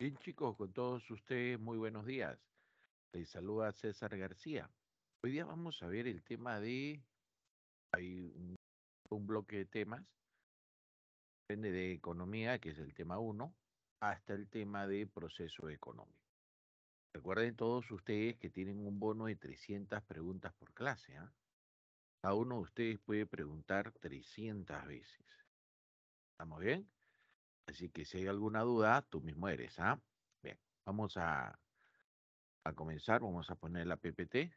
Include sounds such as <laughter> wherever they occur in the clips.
Bien chicos, con todos ustedes muy buenos días. Les saluda César García. Hoy día vamos a ver el tema de... Hay un, bloque de temas. Depende de economía, que es el tema uno, hasta el tema de proceso económico. Recuerden todos ustedes que tienen un bono de 300 preguntas por clase. ¿eh? ¿ah? A uno de ustedes puede preguntar 300 veces. ¿Estamos bien? Así que si hay alguna duda, tú mismo eres, ¿ah? Bien, vamos a, comenzar, vamos a poner la PPT.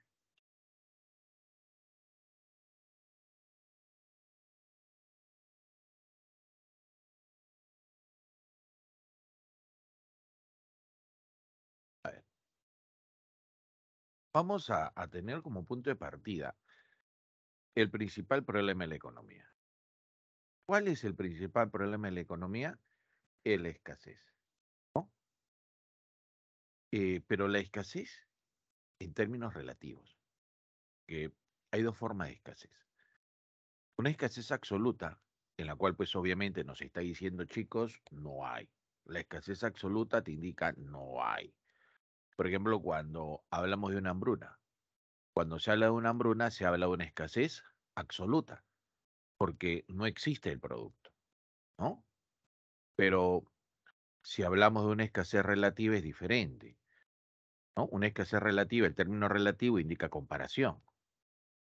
A ver. Vamos a tener como punto de partida el principal problema de la economía. ¿Cuál es el principal problema de la economía? es la escasez. ¿no? Eh, pero la escasez en términos relativos, que hay dos formas de escasez. Una escasez absoluta, en la cual pues obviamente nos está diciendo chicos, no hay. La escasez absoluta te indica no hay. Por ejemplo, cuando hablamos de una hambruna, cuando se habla de una hambruna se habla de una escasez absoluta, porque no existe el producto, ¿no? pero si hablamos de una escasez relativa es diferente. Una escasez relativa, el término relativo indica comparación.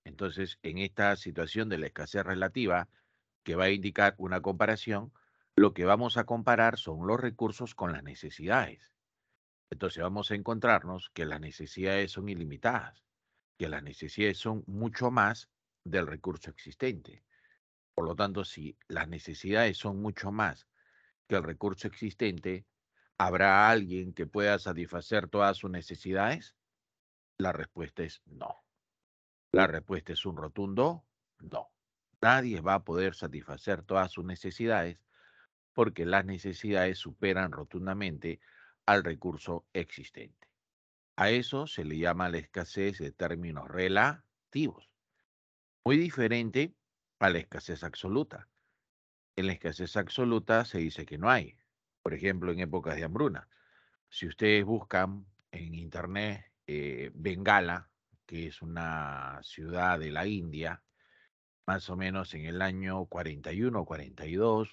Entonces, en esta situación de la escasez relativa, que va a indicar una comparación, lo que vamos a comparar son los recursos con las necesidades. Entonces vamos a encontrarnos que las necesidades son ilimitadas, que las necesidades son mucho más del recurso existente. Por lo tanto, si las necesidades son mucho más que el recurso existente, ¿habrá alguien que pueda satisfacer todas sus necesidades? La respuesta es no. La respuesta es un rotundo no. Nadie va a poder satisfacer todas sus necesidades porque las necesidades superan rotundamente al recurso existente. A eso se le llama la escasez de términos relativos, muy diferente a la escasez absoluta, en la escasez absoluta se dice que no hay. Por ejemplo, en épocas de hambruna. Si ustedes buscan en internet eh, Bengala, que es una ciudad de la India, más o menos en el año 41, 42,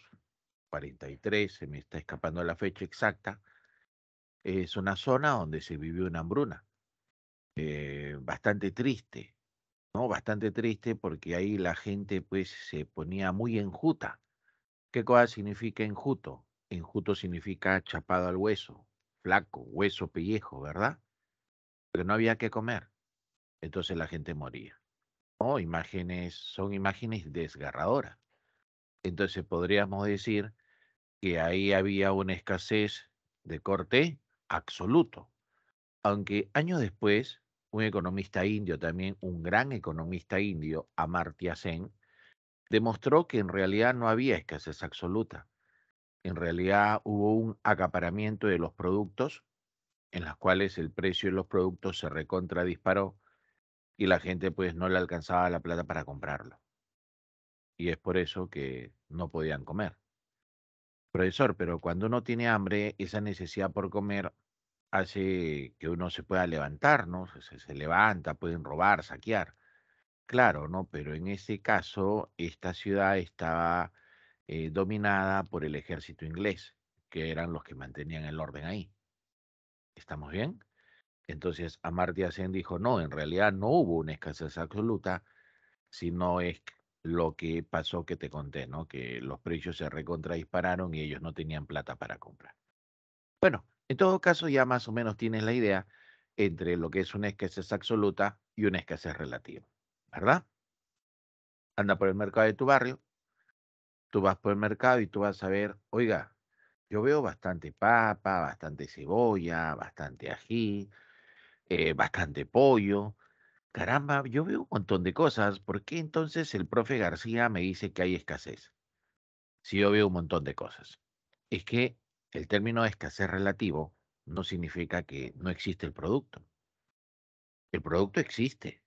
43, se me está escapando la fecha exacta, es una zona donde se vivió una hambruna. Eh, bastante triste, ¿no? Bastante triste porque ahí la gente pues se ponía muy enjuta ¿Qué cosa significa enjuto? Enjuto significa chapado al hueso, flaco, hueso, pellejo, ¿verdad? Pero no había que comer. Entonces la gente moría. Oh, imágenes, son imágenes desgarradoras. Entonces podríamos decir que ahí había una escasez de corte absoluto. Aunque años después, un economista indio, también un gran economista indio, Amartya Sen, demostró que en realidad no había escasez absoluta. En realidad hubo un acaparamiento de los productos en las cuales el precio de los productos se recontra disparó y la gente pues no le alcanzaba la plata para comprarlo. Y es por eso que no podían comer. Profesor, pero cuando uno tiene hambre, esa necesidad por comer hace que uno se pueda levantar, ¿no? Se, se levanta, pueden robar, saquear. Claro, ¿no? Pero en ese caso, esta ciudad estaba eh, dominada por el ejército inglés, que eran los que mantenían el orden ahí. ¿Estamos bien? Entonces, Amartya Sen dijo, no, en realidad no hubo una escasez absoluta, sino es lo que pasó que te conté, ¿no? Que los precios se recontra y ellos no tenían plata para comprar. Bueno, en todo caso ya más o menos tienes la idea entre lo que es una escasez absoluta y una escasez relativa. ¿verdad? Anda por el mercado de tu barrio, tú vas por el mercado y tú vas a ver, oiga, yo veo bastante papa, bastante cebolla, bastante ají, eh, bastante pollo. Caramba, yo veo un montón de cosas. ¿Por qué entonces el profe García me dice que hay escasez? Si yo veo un montón de cosas. Es que el término escasez relativo no significa que no existe el producto. El producto existe,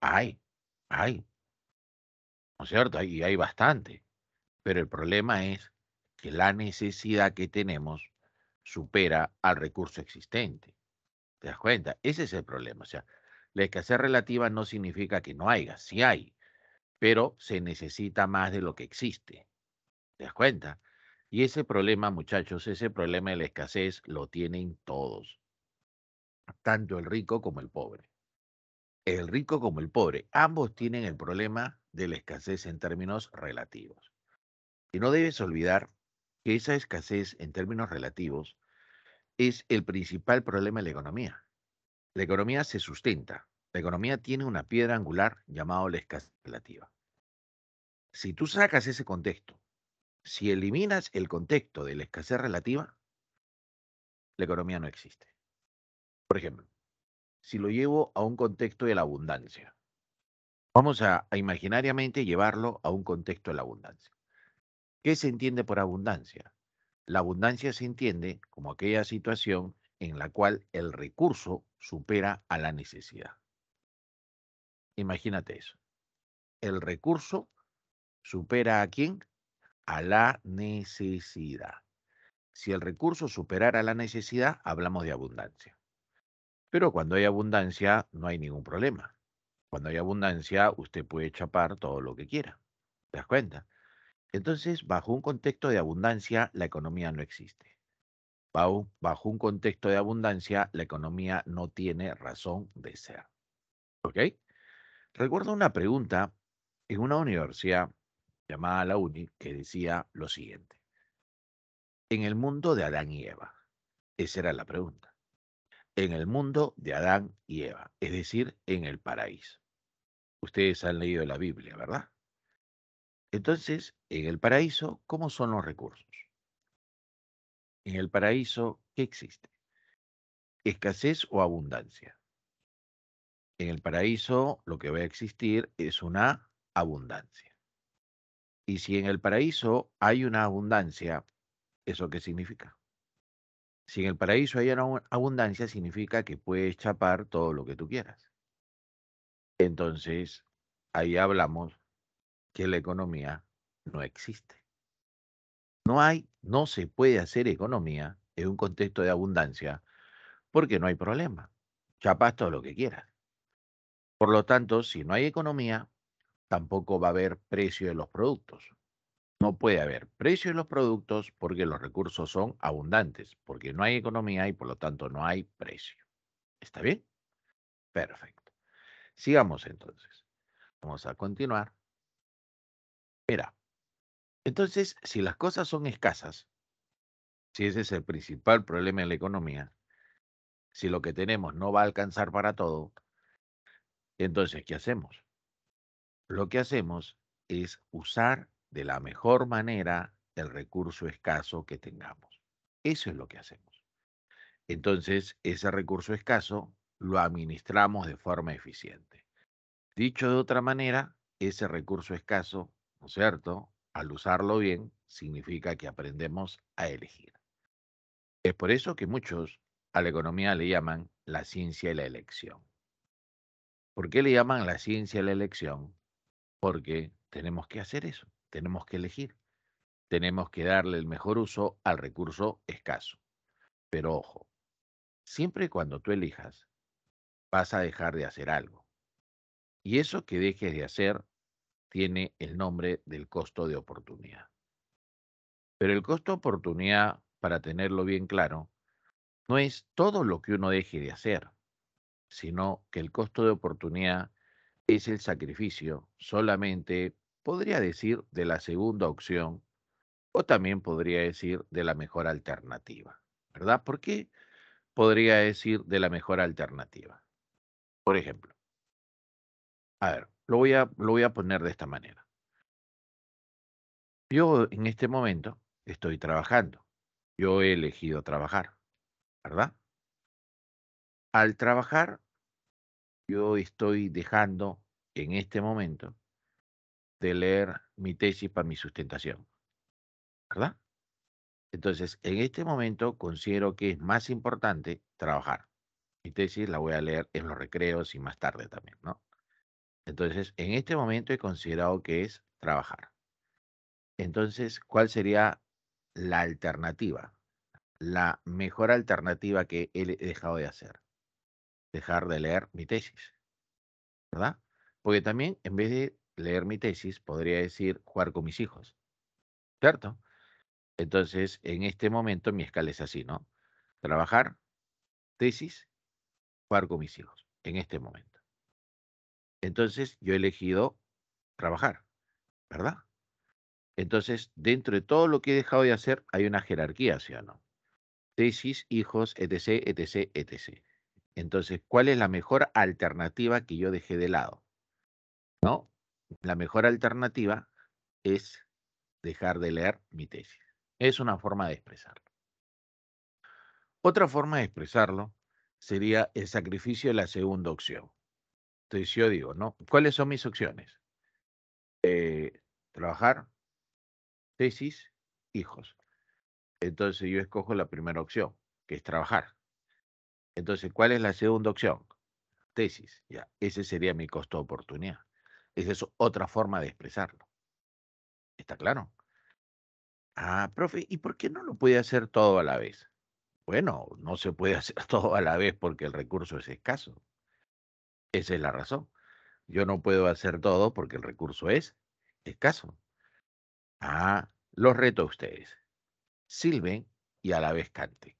hay. Hay, ¿no es cierto? Y hay, bastante. Pero el problema es que la necesidad que tenemos supera al recurso existente. ¿Te das cuenta? Ese es el problema. O sea, la escasez relativa no significa que no haya, sí hay, pero se necesita más de lo que existe. ¿Te das cuenta? Y ese problema, muchachos, ese problema de la escasez lo tienen todos, tanto el rico como el pobre el rico como el pobre, ambos tienen el problema de la escasez en términos relativos. Y no debes olvidar que esa escasez en términos relativos es el principal problema de la economía. La economía se sustenta. La economía tiene una piedra angular llamada la escasez relativa. Si tú sacas ese contexto, si eliminas el contexto de la escasez relativa, la economía no existe. Por ejemplo, si lo llevo a un contexto de la abundancia. Vamos a, imaginariamente llevarlo a un contexto de la abundancia. ¿Qué se entiende por abundancia? La abundancia se entiende como aquella situación en la cual el recurso supera a la necesidad. Imagínate eso. El recurso supera a quién? A la necesidad. Si el recurso superara la necesidad, hablamos de abundancia. Pero cuando hay abundancia no hay ningún problema. Cuando hay abundancia usted puede chapar todo lo que quiera. ¿Te das cuenta? Entonces, bajo un contexto de abundancia, la economía no existe. Bajo, un contexto de abundancia, la economía no tiene razón de ser. ¿Ok? Recuerdo una pregunta en una universidad llamada la UNI que decía lo siguiente. En el mundo de Adán y Eva, esa era la pregunta en el mundo de Adán y Eva, es decir, en el paraíso. Ustedes han leído la Biblia, ¿verdad? Entonces, en el paraíso, ¿cómo son los recursos? En el paraíso, ¿qué existe? ¿Escasez o abundancia? En el paraíso lo que va a existir es una abundancia. Y si en el paraíso hay una abundancia, ¿eso qué significa? Si en el paraíso hay una abundancia, significa que puedes chapar todo lo que tú quieras. Entonces, ahí hablamos que la economía no existe. No hay, no se puede hacer economía en un contexto de abundancia porque no hay problema. Chapas todo lo que quieras. Por lo tanto, si no hay economía, tampoco va a haber precio de los productos no puede haber precio en los productos porque los recursos son abundantes, porque no hay economía y por lo tanto no hay precio. ¿Está bien? Perfecto. Sigamos entonces. Vamos a continuar. Mira, entonces si las cosas son escasas, si ese es el principal problema en la economía, si lo que tenemos no va a alcanzar para todo, entonces, ¿qué hacemos? Lo que hacemos es usar de la mejor manera el recurso escaso que tengamos. Eso es lo que hacemos. Entonces, ese recurso escaso lo administramos de forma eficiente. Dicho de otra manera, ese recurso escaso, ¿no es cierto? Al usarlo bien, significa que aprendemos a elegir. Es por eso que muchos a la economía le llaman la ciencia y la elección. ¿Por qué le llaman la ciencia y la elección? Porque tenemos que hacer eso tenemos que elegir. Tenemos que darle el mejor uso al recurso escaso. Pero ojo, siempre cuando tú elijas, vas a dejar de hacer algo. Y eso que dejes de hacer tiene el nombre del costo de oportunidad. Pero el costo de oportunidad, para tenerlo bien claro, no es todo lo que uno deje de hacer, sino que el costo de oportunidad es el sacrificio solamente podría decir de la segunda opción o también podría decir de la mejor alternativa, ¿verdad? ¿Por qué podría decir de la mejor alternativa? Por ejemplo, a ver, lo voy a, lo voy a poner de esta manera. Yo en este momento estoy trabajando. Yo he elegido trabajar, ¿verdad? Al trabajar, yo estoy dejando en este momento de leer mi tesis para mi sustentación. ¿Verdad? Entonces, en este momento considero que es más importante trabajar. Mi tesis la voy a leer en los recreos y más tarde también, ¿no? Entonces, en este momento he considerado que es trabajar. Entonces, ¿cuál sería la alternativa? La mejor alternativa que he dejado de hacer. Dejar de leer mi tesis. ¿Verdad? Porque también en vez de leer mi tesis, podría decir jugar con mis hijos. ¿Cierto? Entonces, en este momento mi escala es así, ¿no? Trabajar, tesis, jugar con mis hijos, en este momento. Entonces, yo he elegido trabajar, ¿verdad? Entonces, dentro de todo lo que he dejado de hacer, hay una jerarquía, ¿sí o no? Tesis, hijos, etc., etc., etc. Entonces, ¿cuál es la mejor alternativa que yo dejé de lado? ¿No? la mejor alternativa es dejar de leer mi tesis. Es una forma de expresarlo. Otra forma de expresarlo sería el sacrificio de la segunda opción. Entonces yo digo, ¿no? ¿Cuáles son mis opciones? Eh, trabajar, tesis, hijos. Entonces yo escojo la primera opción, que es trabajar. Entonces, ¿cuál es la segunda opción? Tesis. Ya, ese sería mi costo de oportunidad. Esa es otra forma de expresarlo. ¿Está claro? Ah, profe, ¿y por qué no lo puede hacer todo a la vez? Bueno, no se puede <laughs> hacer todo a la vez porque el recurso es escaso. Esa es la razón. Yo no puedo hacer todo porque el recurso es escaso. Ah, los reto a ustedes. Silben y a la vez canten.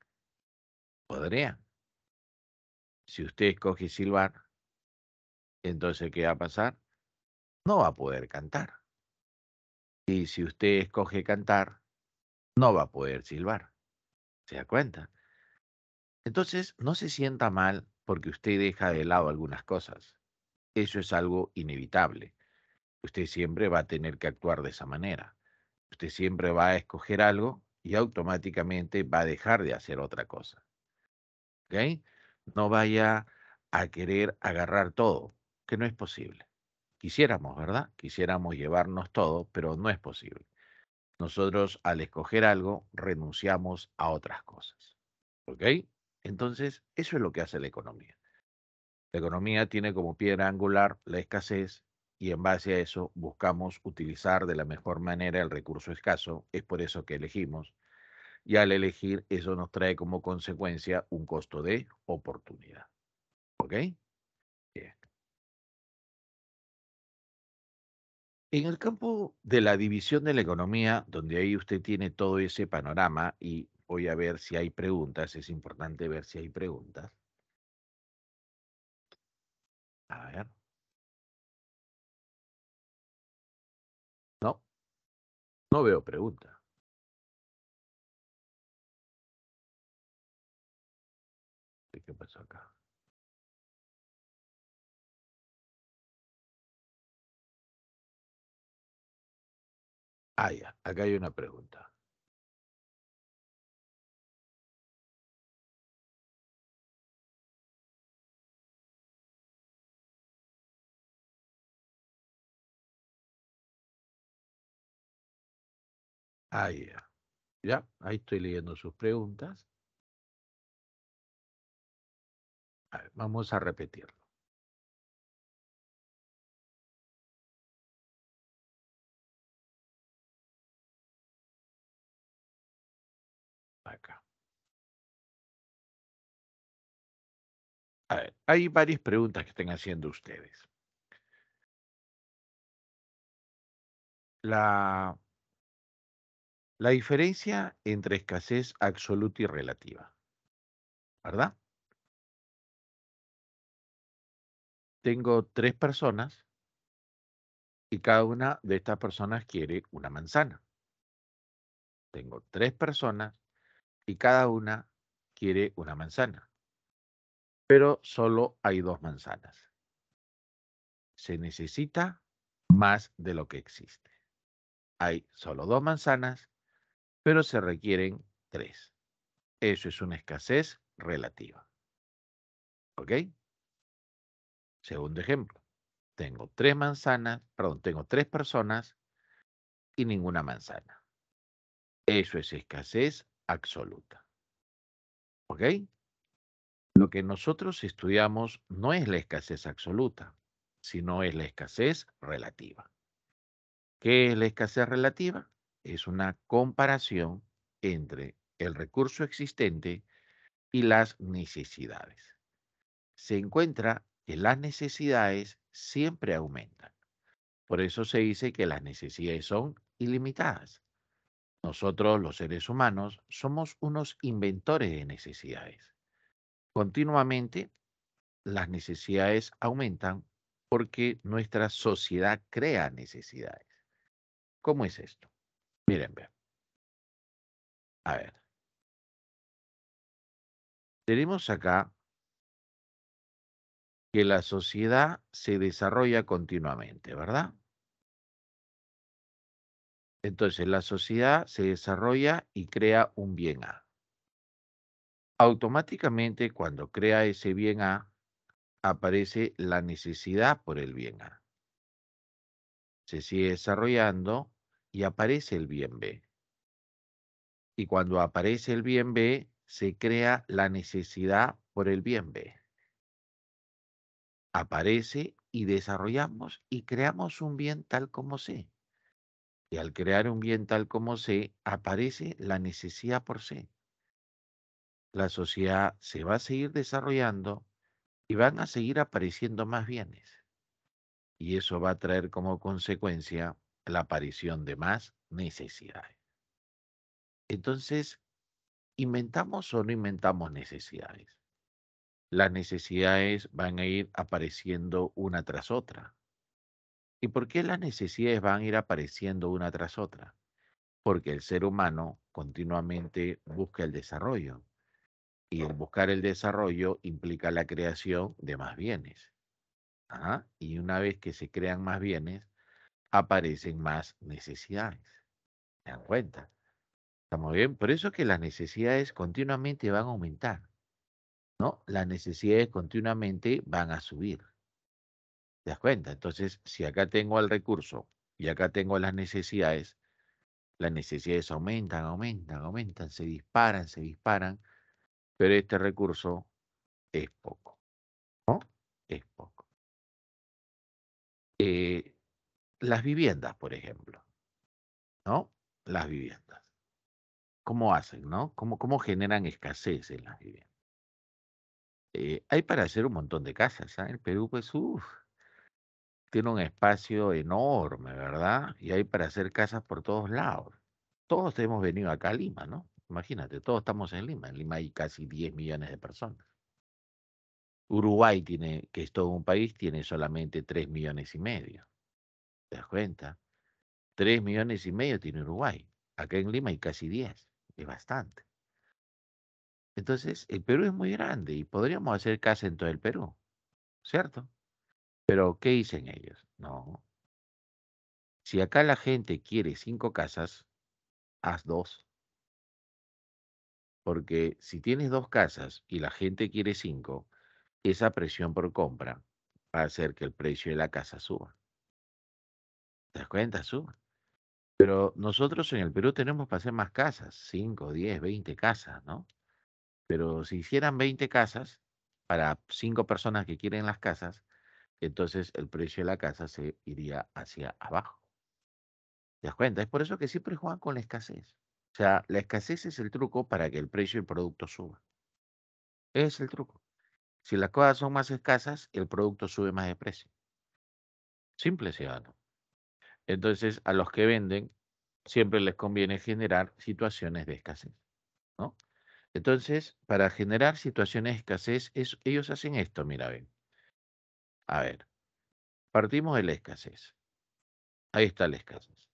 podría Si usted escoge silbar, entonces ¿qué va a pasar? no va a poder cantar. Y si usted escoge cantar, no va a poder silbar. ¿Se da cuenta? Entonces, no se sienta mal porque usted deja de lado algunas cosas. Eso es algo inevitable. Usted siempre va a tener que actuar de esa manera. Usted siempre va a escoger algo y automáticamente va a dejar de hacer otra cosa. ¿Ok? No vaya a querer agarrar todo, que no es posible. Quisiéramos, ¿verdad? Quisiéramos llevarnos todo, pero no es posible. Nosotros al escoger algo renunciamos a otras cosas. ¿Ok? Entonces, eso es lo que hace la economía. La economía tiene como piedra angular la escasez y en base a eso buscamos utilizar de la mejor manera el recurso escaso. Es por eso que elegimos. Y al elegir, eso nos trae como consecuencia un costo de oportunidad. ¿Ok? En el campo de la división de la economía, donde ahí usted tiene todo ese panorama y voy a ver si hay preguntas, es importante ver si hay preguntas. A ver. No, no veo preguntas. ¿Qué pasó acá? Ah, ya, acá hay una pregunta. Ahí ya. ahí estoy leyendo sus preguntas. vamos a repetirlo. A ver, hay varias preguntas que estén haciendo ustedes. la diferencia entre escasez absoluta y relativa, ¿verdad? Tengo tres personas y cada una de estas personas quiere una manzana. Tengo tres personas y cada una quiere una manzana pero solo hay dos manzanas. Se necesita más de lo que existe. Hay solo dos manzanas, pero se requieren tres. Eso es una escasez relativa. ¿Ok? Segundo ejemplo. Tengo tres manzanas, perdón, tengo tres personas y ninguna manzana. Eso es escasez absoluta. ¿Ok? Lo que nosotros estudiamos no es la escasez absoluta, sino es la escasez relativa. ¿Qué es la escasez relativa? Es una comparación entre el recurso existente y las necesidades. Se encuentra que las necesidades siempre aumentan. Por eso se dice que las necesidades son ilimitadas. Nosotros, los seres humanos, somos unos inventores de necesidades. Continuamente, las necesidades aumentan porque nuestra sociedad crea necesidades. ¿Cómo es esto? Miren, vean. A ver. Tenemos acá que la sociedad se desarrolla continuamente, ¿verdad? Entonces, la sociedad se desarrolla y crea un bien A automáticamente cuando crea ese bien A, aparece la necesidad por el bien A. Se sigue desarrollando y aparece el bien B. Y cuando aparece el bien B, se crea la necesidad por el bien B. Aparece y desarrollamos y creamos un bien tal como C. Y al crear un bien tal como C, aparece la necesidad por C la sociedad se va a seguir desarrollando y van a seguir apareciendo más bienes. Y eso va a traer como consecuencia la aparición de más necesidades. Entonces, ¿inventamos o no inventamos necesidades? Las necesidades van a ir apareciendo una tras otra. ¿Y por qué las necesidades van a ir apareciendo una tras otra? Porque el ser humano continuamente busca el desarrollo y buscar el desarrollo implica la creación de más bienes. ¿ah? Y una vez que se crean más bienes, aparecen más necesidades. ¿Se dan cuenta? ¿Estamos bien? Por eso que las necesidades continuamente van a aumentar. ¿No? Las necesidades continuamente van a subir. ¿Te das cuenta? Entonces, si acá tengo el recurso y acá tengo las necesidades, las necesidades aumentan, aumentan, aumentan, se disparan, se disparan pero este recurso es poco. ¿no? Es poco. Eh, las viviendas, por ejemplo. ¿No? Las viviendas. ¿Cómo hacen, no? ¿Cómo, cómo generan escasez en las viviendas? Eh, hay para hacer un montón de casas. ¿sabes? ¿ah? El Perú, pues, uff, tiene un espacio enorme, ¿verdad? Y hay para hacer casas por todos lados. Todos hemos venido acá a Lima, ¿no? Imagínate, todos estamos en Lima. En Lima hay casi 10 millones de personas. Uruguay tiene, que es todo un país, tiene solamente 3 millones y medio. ¿Te das cuenta? 3 millones y medio tiene Uruguay. Acá en Lima hay casi 10. Es bastante. Entonces, el Perú es muy grande y podríamos hacer casa en todo el Perú, ¿cierto? Pero, ¿qué dicen ellos? No. Si acá la gente quiere cinco casas, haz dos porque si tienes dos casas y la gente quiere cinco, esa presión por compra va a hacer que el precio de la casa suba. ¿Te das cuenta? Suba. Pero nosotros en el Perú tenemos para hacer más casas, 5, 10, 20 casas, ¿no? Pero si hicieran 20 casas para cinco personas que quieren las casas, entonces el precio de la casa se iría hacia abajo. ¿Te das cuenta? Es por eso que siempre juegan con la escasez. O sea, la escasez es el truco para que el precio del producto suba. es el truco. Si las cosas son más escasas, el producto sube más de precio. Simple, ciudadano. Entonces, a los que venden, siempre les conviene generar situaciones de escasez. Entonces, para generar situaciones de escasez, ellos hacen esto, mira, bien. A ver, partimos de la escasez. Ahí está la escasez.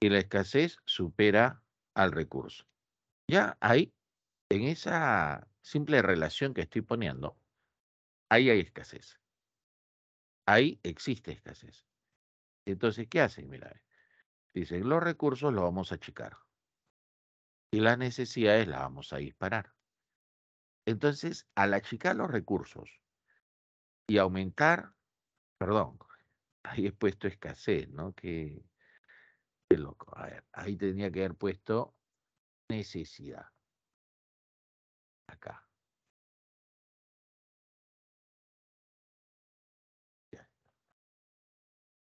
Y la escasez supera al recurso. Ya ahí, en esa simple relación que estoy poniendo, ahí hay escasez. Ahí existe escasez. Entonces, ¿qué hacen? Mira, dicen, los recursos los vamos a achicar y las necesidades las vamos a disparar. Entonces, al achicar los recursos y aumentar, perdón, <laughs> ahí he puesto escasez, ¿no? Que ahí tenía que haber puesto necesidad. Acá.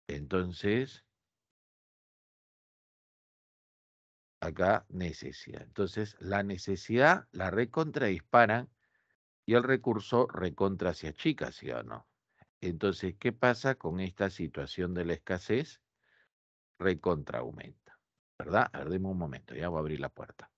Entonces, acá necesidad. Entonces, la necesidad la recontra disparan y el recurso recontra hacia achica, ¿sí o no? Entonces, ¿qué pasa con esta situación de la escasez? recontra aumenta. ¿Verdad? A ver, un momento, ya voy a abrir la puerta.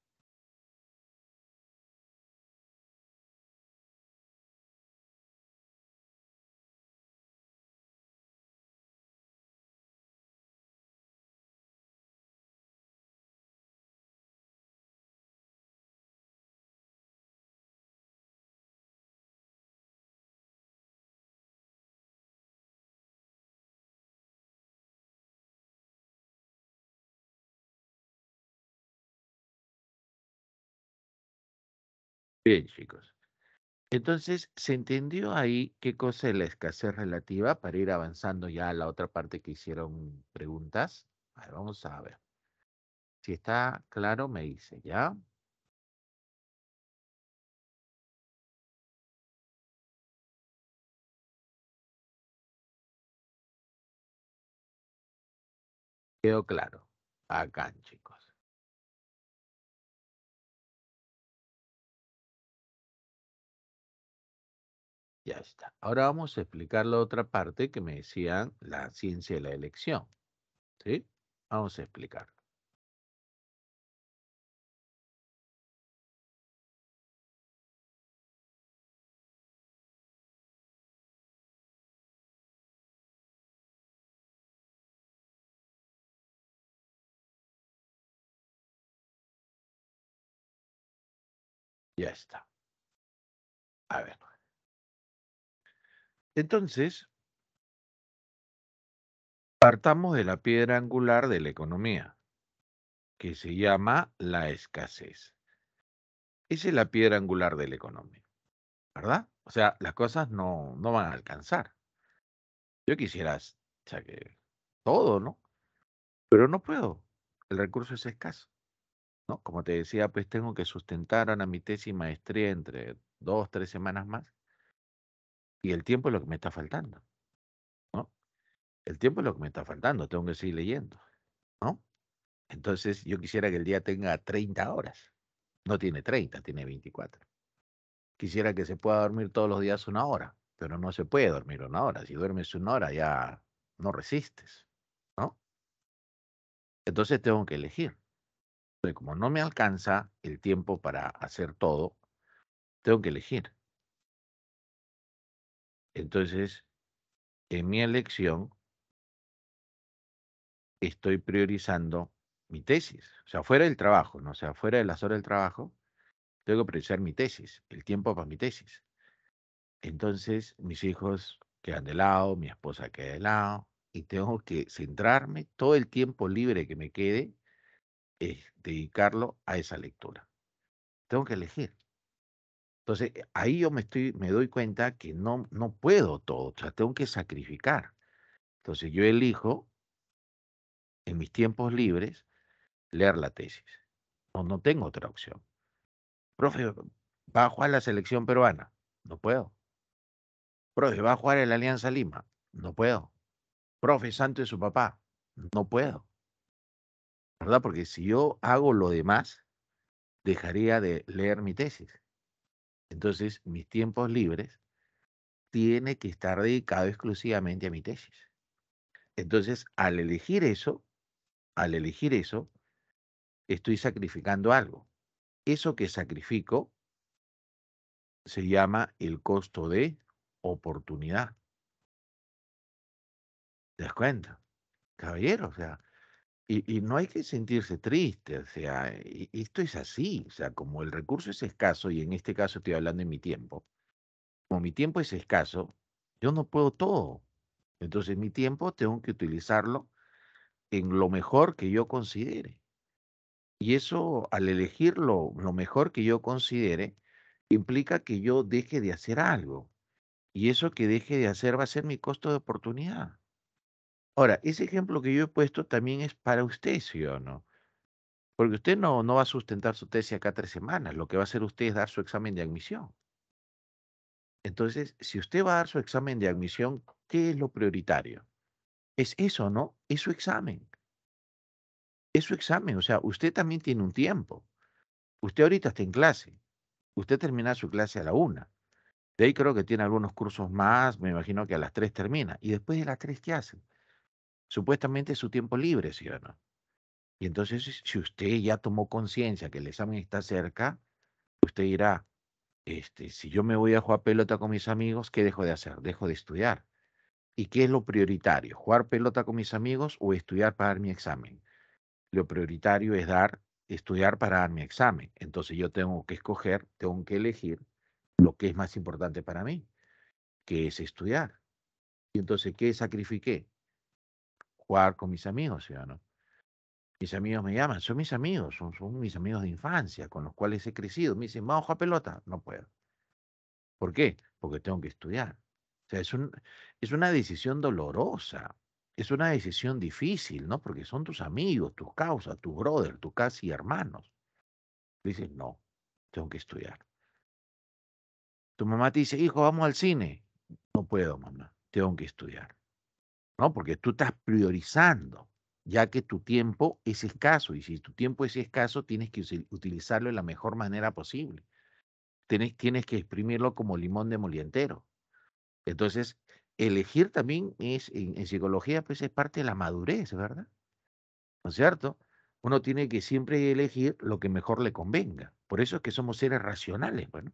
Bien, chicos. Entonces, se entendió ahí qué cosa es la escasez relativa para ir avanzando ya a la otra parte que hicieron preguntas. A ver, vamos a ver. Si está claro, me dice, ¿ya? Quedó claro. Acá, chicos. Ya está. Ahora vamos a explicar la otra parte que me decían la ciencia de la elección. ¿Sí? Vamos a explicarlo. Ya está. A ver. Entonces, partamos de la piedra angular de la economía, que se llama la escasez. Esa es la piedra angular de la economía, ¿verdad? O sea, las cosas no, van a alcanzar. Yo quisiera o que todo, ¿no? Pero no puedo. El recurso es escaso. ¿no? Como te decía, pues tengo que sustentar a mi tesis maestría entre dos, tres semanas más. Y el tiempo es lo que me está faltando. ¿no? El tiempo es lo que me está faltando, tengo que seguir leyendo. ¿no? Entonces yo quisiera que el día tenga 30 horas. No tiene 30, tiene 24. Quisiera que se pueda dormir todos los días una hora, pero no se puede dormir una hora. Si duermes una hora ya no resistes. ¿no? Entonces tengo que elegir. como no me alcanza el tiempo para hacer todo, tengo que elegir. Entonces, en mi elección, estoy priorizando mi tesis. O sea, fuera del trabajo, ¿no? O sea, fuera de las horas del trabajo, tengo que priorizar mi tesis, el tiempo para mi tesis. Entonces, mis hijos quedan de lado, mi esposa queda de lado, y tengo que centrarme todo el tiempo libre que me quede, es eh, dedicarlo a esa lectura. Tengo que elegir. Entonces, eh, ahí yo me, doy cuenta que no, puedo todo, o sea, tengo que sacrificar. Entonces, yo elijo, en mis tiempos libres, leer la tesis. No, no tengo otra opción. Profe, va a jugar la selección peruana. No puedo. Profe, va a jugar el Alianza Lima. No puedo. Profe, santo es su papá. No puedo. ¿Verdad? Porque si yo hago lo demás, dejaría de leer mi tesis. Entonces, mis tiempos libres tiene que estar dedicado exclusivamente a mi tesis. Entonces, al elegir eso, al elegir eso, estoy sacrificando algo. Eso que sacrifico se llama el costo de oportunidad. ¿Te das cuenta? Caballero, o sea, y, no hay que sentirse triste, o sea, esto es así, o sea, como el recurso es escaso, y en este caso estoy hablando de mi tiempo, como mi tiempo es escaso, yo no puedo todo. Entonces mi tiempo tengo que utilizarlo en lo mejor que yo considere. Y eso, al elegir lo mejor que yo considere, implica que yo deje de hacer algo. Y eso que deje de hacer va a ser mi costo de oportunidad. Ahora, ese ejemplo que yo he puesto también es para usted, ¿sí o no? Porque usted no, no va a sustentar su tesis acá tres semanas. Lo que va a hacer usted es dar su examen de admisión. Entonces, si usted va a dar su examen de admisión, ¿qué es lo prioritario? Es eso, ¿no? Es su examen. Es su examen. O sea, usted también tiene un tiempo. Usted ahorita está en clase. Usted termina su clase a la una. De ahí creo que tiene algunos cursos más. Me imagino que a las tres termina. ¿Y después de las tres qué hace? supuestamente es su tiempo libre, ¿sí o no? Y entonces, si usted ya tomó conciencia que el examen está cerca, usted dirá, este, si yo me voy a jugar pelota con mis amigos, ¿qué dejo de hacer? Dejo de estudiar. ¿Y qué es lo prioritario? ¿Jugar pelota con mis amigos o estudiar para dar mi examen? Lo prioritario es dar, estudiar para dar mi examen. Entonces yo tengo que escoger, tengo que elegir lo que es más importante para mí, que es estudiar. Y entonces, ¿qué sacrifiqué? jugar con mis amigos, ¿sí o no? Mis amigos me llaman, son mis amigos, son, mis amigos de infancia, con los cuales he crecido. Me dicen, vamos a pelota. No puedo. ¿Por qué? Porque tengo que estudiar. O sea, es, es una decisión dolorosa, es una decisión difícil, ¿no? Porque son tus amigos, tus causas, tus brothers, tus casi hermanos. Dices, no, tengo que estudiar. Tu mamá te dice, hijo, vamos al cine. No puedo, mamá, tengo que estudiar. Porque tú estás priorizando, ya que tu tiempo es escaso y si tu tiempo es escaso, tienes que utilizarlo de la mejor manera posible. Tienes, que exprimirlo como limón de molientero. Entonces, elegir también es, en, psicología, pues es parte de la madurez, ¿verdad? ¿No es cierto? Uno tiene que siempre elegir lo que mejor le convenga. Por eso es que somos seres racionales, bueno.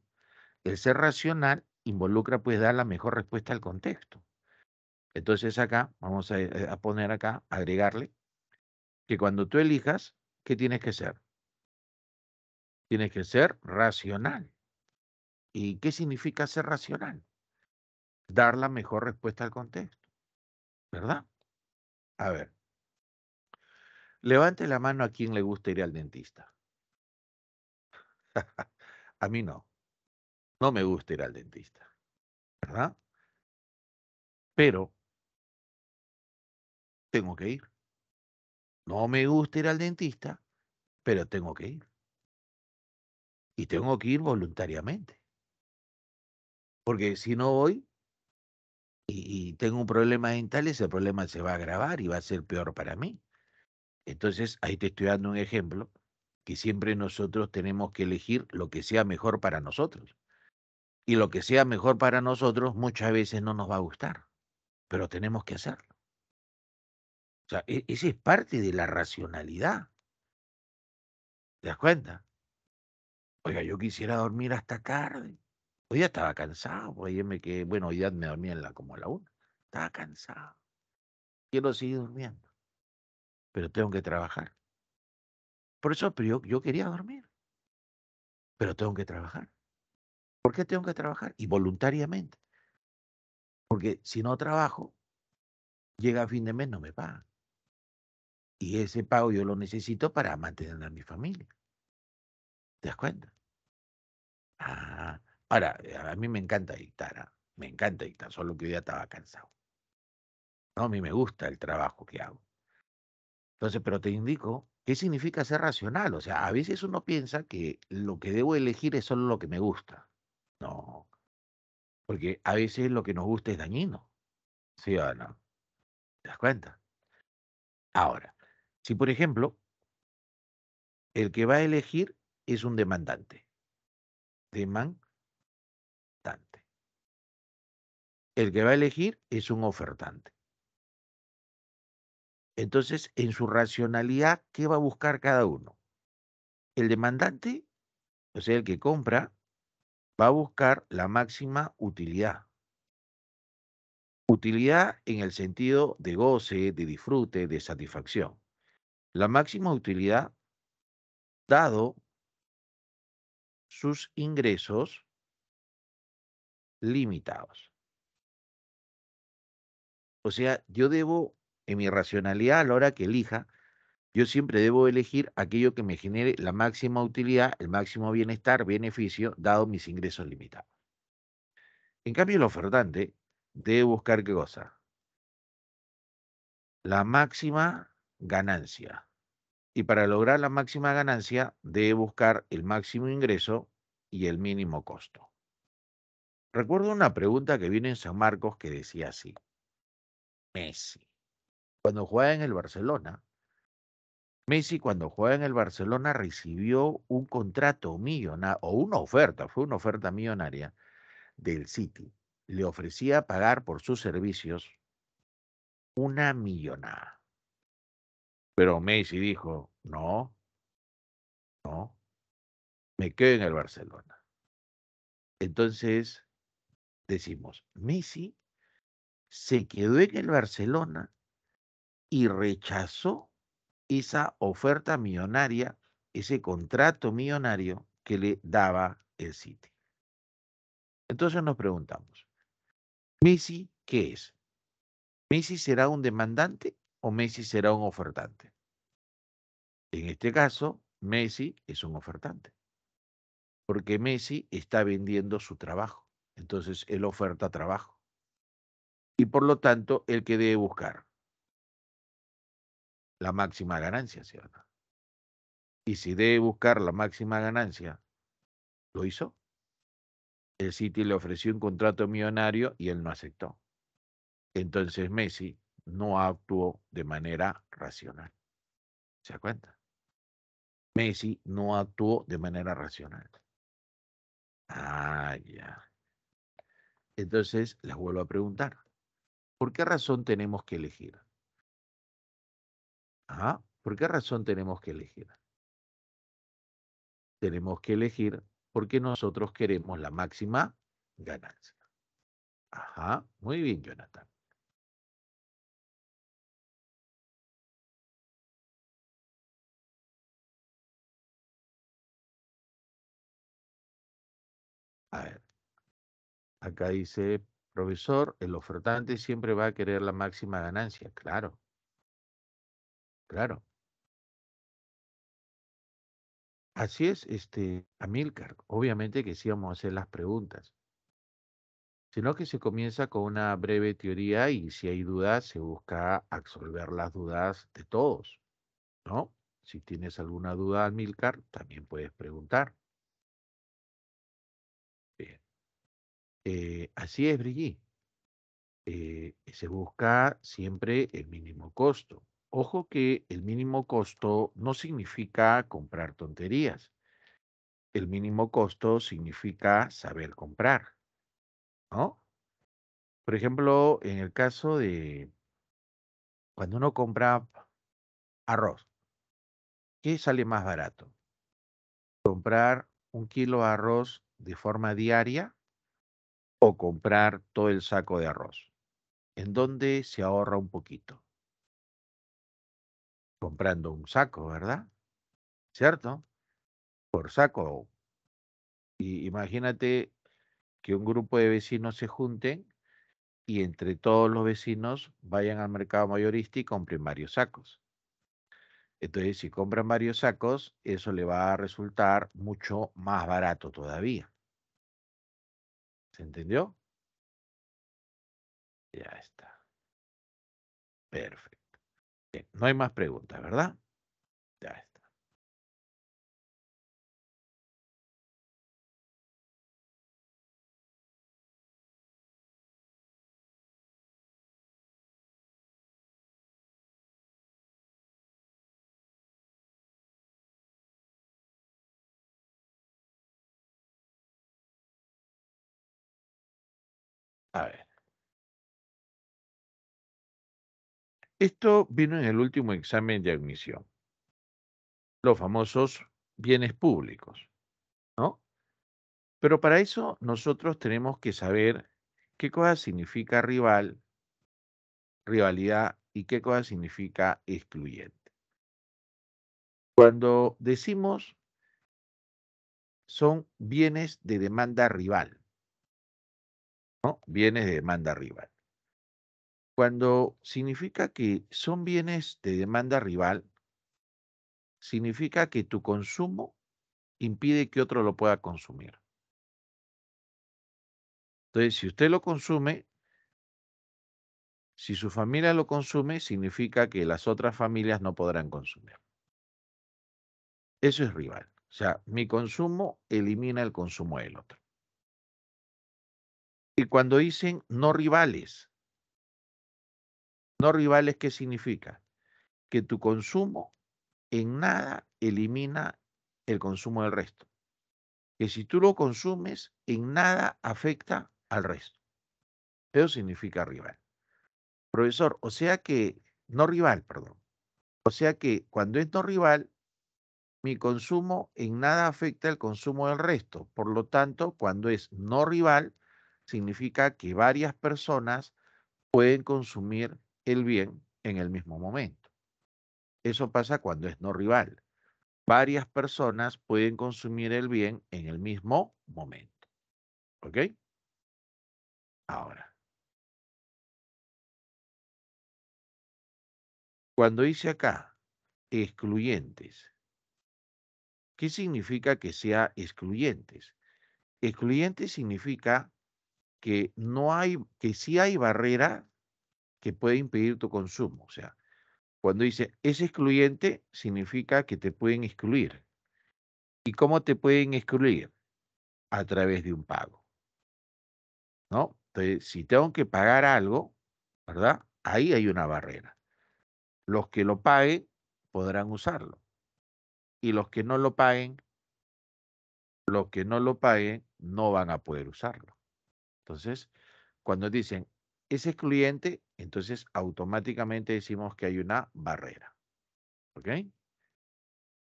El ser racional involucra pues dar la mejor respuesta al contexto. Entonces acá, vamos eh, a, poner acá, agregarle, que cuando tú elijas, ¿qué tienes que ser? Tienes que ser racional. ¿Y qué significa ser racional? Dar la mejor respuesta al contexto. ¿Verdad? A ver. Levante la mano a quien le gusta ir al dentista. <laughs> a mí no. No me gusta ir al dentista. ¿Verdad? Pero tengo que ir. No me gusta ir al dentista, pero tengo que ir. Y tengo que ir voluntariamente. Porque si no voy y, tengo un problema dental, ese problema se va a agravar y va a ser peor para mí. Entonces, ahí te estoy dando un ejemplo que siempre nosotros tenemos que elegir lo que sea mejor para nosotros. Y lo que sea mejor para nosotros muchas veces no nos va a gustar, pero tenemos que hacerlo. O sea, e, esa es parte de la racionalidad. ¿Te das cuenta? Oiga, yo quisiera dormir hasta tarde. Hoy día estaba cansado, hoy me quedé, bueno, hoy día me dormía en la, como a la una. Estaba cansado. Quiero seguir durmiendo. Pero tengo que trabajar. Por eso pero yo, quería dormir. Pero tengo que trabajar. ¿Por qué tengo que trabajar? Y voluntariamente. Porque si no trabajo, llega a fin de mes, no me pagan. Y ese pago yo lo necesito para mantener a mi familia. ¿Te das cuenta? Ah, ahora, eh, a mí me encanta dictar, ¿ah? me encanta dictar, solo que hoy día estaba cansado. a mí me gusta el trabajo que hago. Entonces, pero te indico qué significa ser racional. O sea, a veces uno piensa que lo que debo elegir es solo lo que me gusta. No, porque a veces lo que nos gusta es dañino. ¿Sí o no? ¿Te das cuenta? Ahora, si, por ejemplo, el que va a elegir es un demandante. Demandante. El que va a elegir es un ofertante. Entonces, en su racionalidad, ¿qué va a buscar cada uno? El demandante, o sea, el que compra, va a buscar la máxima utilidad. Utilidad en el sentido de goce, de disfrute, de satisfacción la máxima utilidad dado sus ingresos limitados. O sea, yo debo, en mi racionalidad a la hora que elija, yo siempre debo elegir aquello que me genere la máxima utilidad, el máximo bienestar, beneficio, dado mis ingresos limitados. En cambio, el ofertante debe buscar qué cosa? La máxima ganancia. Y para lograr la máxima ganancia debe buscar el máximo ingreso y el mínimo costo. Recuerdo una pregunta que viene en San Marcos que decía así. Messi, cuando jugaba en el Barcelona, Messi cuando jugaba en el Barcelona recibió un contrato millonario, o una oferta, fue una oferta millonaria del City. Le ofrecía pagar por sus servicios una millonada. Pero Messi dijo, no, no, me quedo en el Barcelona. Entonces, decimos, Messi se quedó en el Barcelona y rechazó esa oferta millonaria, ese contrato millonario que le daba el City. Entonces nos preguntamos, ¿Messi qué es? ¿Messi será un demandante? o Messi será un ofertante. En este caso, Messi es un ofertante, porque Messi está vendiendo su trabajo, entonces él oferta trabajo. Y por lo tanto, el que debe buscar la máxima ganancia, ¿cierto? Y si debe buscar la máxima ganancia, lo hizo. El City le ofreció un contrato millonario y él no aceptó. Entonces Messi no actuó de manera racional. ¿Se da cuenta? Messi no actuó de manera racional. Ah, ya. Entonces, les vuelvo a preguntar, ¿por qué razón tenemos que elegir? ¿Ah? ¿Por qué razón tenemos que elegir? Tenemos que elegir porque nosotros queremos la máxima ganancia. Ajá, muy bien, Jonathan. Acá dice, profesor, el ofertante siempre va a querer la máxima ganancia. Claro. Claro. Así es, este, Amilcar. Obviamente que sí vamos a hacer las preguntas. Sino que se comienza con una breve teoría y si hay dudas, se busca absolver las dudas de todos. ¿No? Si tienes alguna duda, Amilcar, también puedes preguntar. Eh, así es, Brigitte. Eh, se busca siempre el mínimo costo. Ojo que el mínimo costo no significa comprar tonterías. El mínimo costo significa saber comprar, Por ejemplo, en el caso de cuando uno compra arroz, ¿qué sale más barato? ¿Comprar un kilo de arroz de forma diaria o comprar todo el saco de arroz. ¿En dónde se ahorra un poquito? Comprando un saco, ¿verdad? ¿Cierto? Por saco. Y imagínate que un grupo de vecinos se junten y entre todos los vecinos vayan al mercado mayorista y compren varios sacos. Entonces, si compran varios sacos, eso le va a resultar mucho más barato todavía. ¿Se entendió? Ya está. Perfecto. Bien, no hay más preguntas, ¿verdad? A ver. Esto vino en el último examen de admisión. Los famosos bienes públicos, ¿no? Pero para eso nosotros tenemos que saber qué cosa significa rival, rivalidad y qué cosa significa excluyente. Cuando decimos son bienes de demanda rival, Bienes de demanda rival. Cuando significa que son bienes de demanda rival, significa que tu consumo impide que otro lo pueda consumir. Entonces, si usted lo consume, si su familia lo consume, significa que las otras familias no podrán consumir. Eso es rival. O sea, mi consumo elimina el consumo del otro. Y cuando dicen no rivales, no rivales, ¿qué significa? Que tu consumo en nada elimina el consumo del resto. Que si tú lo consumes, en nada afecta al resto. Eso significa rival. Profesor, o sea que, no rival, perdón. O sea que cuando es no rival, mi consumo en nada afecta el consumo del resto. Por lo tanto, cuando es no rival, significa que varias personas pueden consumir el bien en el mismo momento. Eso pasa cuando es no rival. Varias personas pueden consumir el bien en el mismo momento. ¿Ok? Ahora. Cuando dice acá excluyentes, ¿qué significa que sea excluyentes? Excluyente significa que no hay, que sí hay barrera que puede impedir tu consumo. O sea, cuando dice es excluyente, significa que te pueden excluir. ¿Y cómo te pueden excluir? A través de un pago. ¿No? Entonces, si tengo que pagar algo, ¿verdad? Ahí hay una barrera. Los que lo paguen podrán usarlo. Y los que no lo paguen, los que no lo paguen no van a poder usarlo. Entonces, cuando dicen es excluyente, entonces automáticamente decimos que hay una barrera. ¿Ok?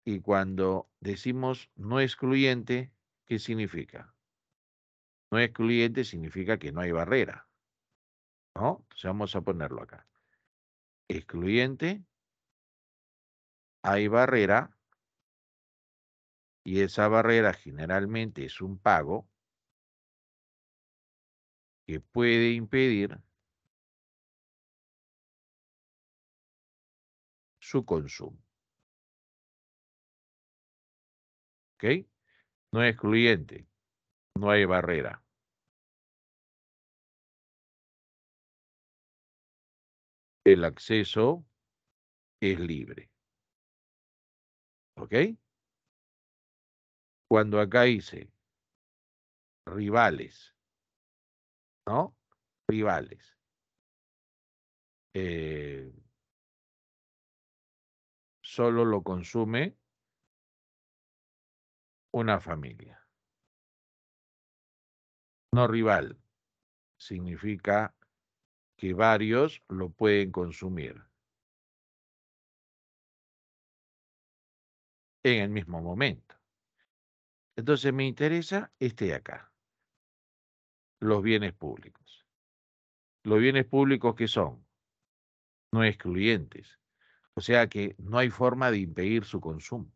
Y cuando decimos no excluyente, ¿qué significa? No excluyente significa que no hay barrera. ¿No? Entonces vamos a ponerlo acá. Excluyente, hay barrera, y esa barrera generalmente es un pago, que puede impedir su consumo. ¿Ok? No es excluyente, no hay barrera. El acceso es libre. ¿Ok? Cuando acá hice rivales ¿no? Rivales. Eh, solo lo consume una familia. No rival significa que varios lo pueden consumir en el mismo momento. Entonces me interesa este de acá los bienes públicos. Los bienes públicos que son no excluyentes, o sea que no hay forma de impedir su consumo.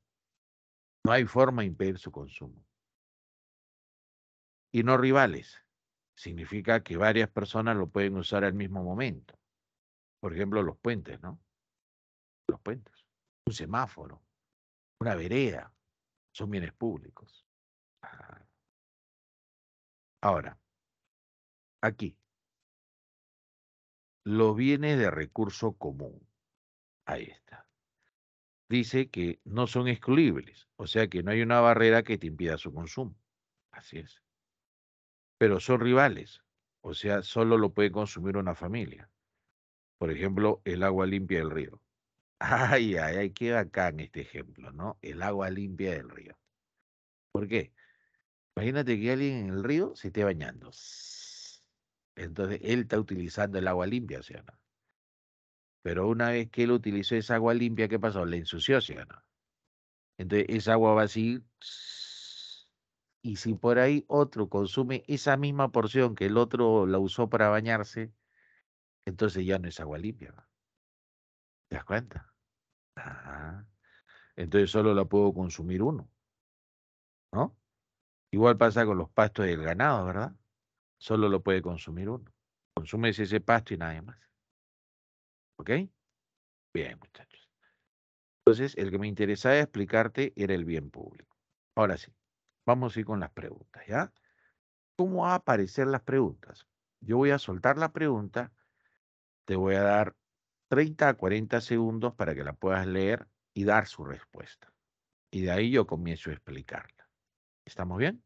No hay forma de impedir su consumo. Y no rivales. Significa que varias personas lo pueden usar al mismo momento. Por ejemplo, los puentes, ¿no? Los puentes. Un semáforo. Una vereda. Son bienes públicos. Ah. Ahora, aquí los bienes de recurso común. Ahí está. Dice que no son excluibles, o sea que no hay una barrera que te impida su consumo. Así es. Pero son rivales, o sea, solo lo puede consumir una familia. Por ejemplo, el agua limpia del río. <laughs> Ay, ay, ay, qué bacán este ejemplo, ¿no? El agua limpia del río. ¿Por qué? Imagínate que alguien en el río se esté bañando entonces él está utilizando el agua limpia, ¿sí o no? Pero una vez que él utilizó esa agua limpia, ¿qué pasó? La ensució, ¿sí o no? Entonces esa agua va a Y si por ahí otro consume esa misma porción que el otro la usó para bañarse, entonces ya no es agua limpia. ¿Te das cuenta? Entonces solo la puedo consumir uno. ¿No? Igual pasa con los pastos del ganado, ¿verdad? solo lo puede consumir uno. Consumes ese pasto y nada más. ¿Ok? Bien, muchachos. Entonces, el que me interesaba explicarte era el bien público. Ahora sí, vamos a ir con las preguntas, ¿ya? ¿Cómo van a aparecer las preguntas? Yo voy a soltar la pregunta, te voy a dar 30 a 40 segundos para que la puedas leer y dar su respuesta. Y de ahí yo comienzo a explicarla. ¿Estamos bien?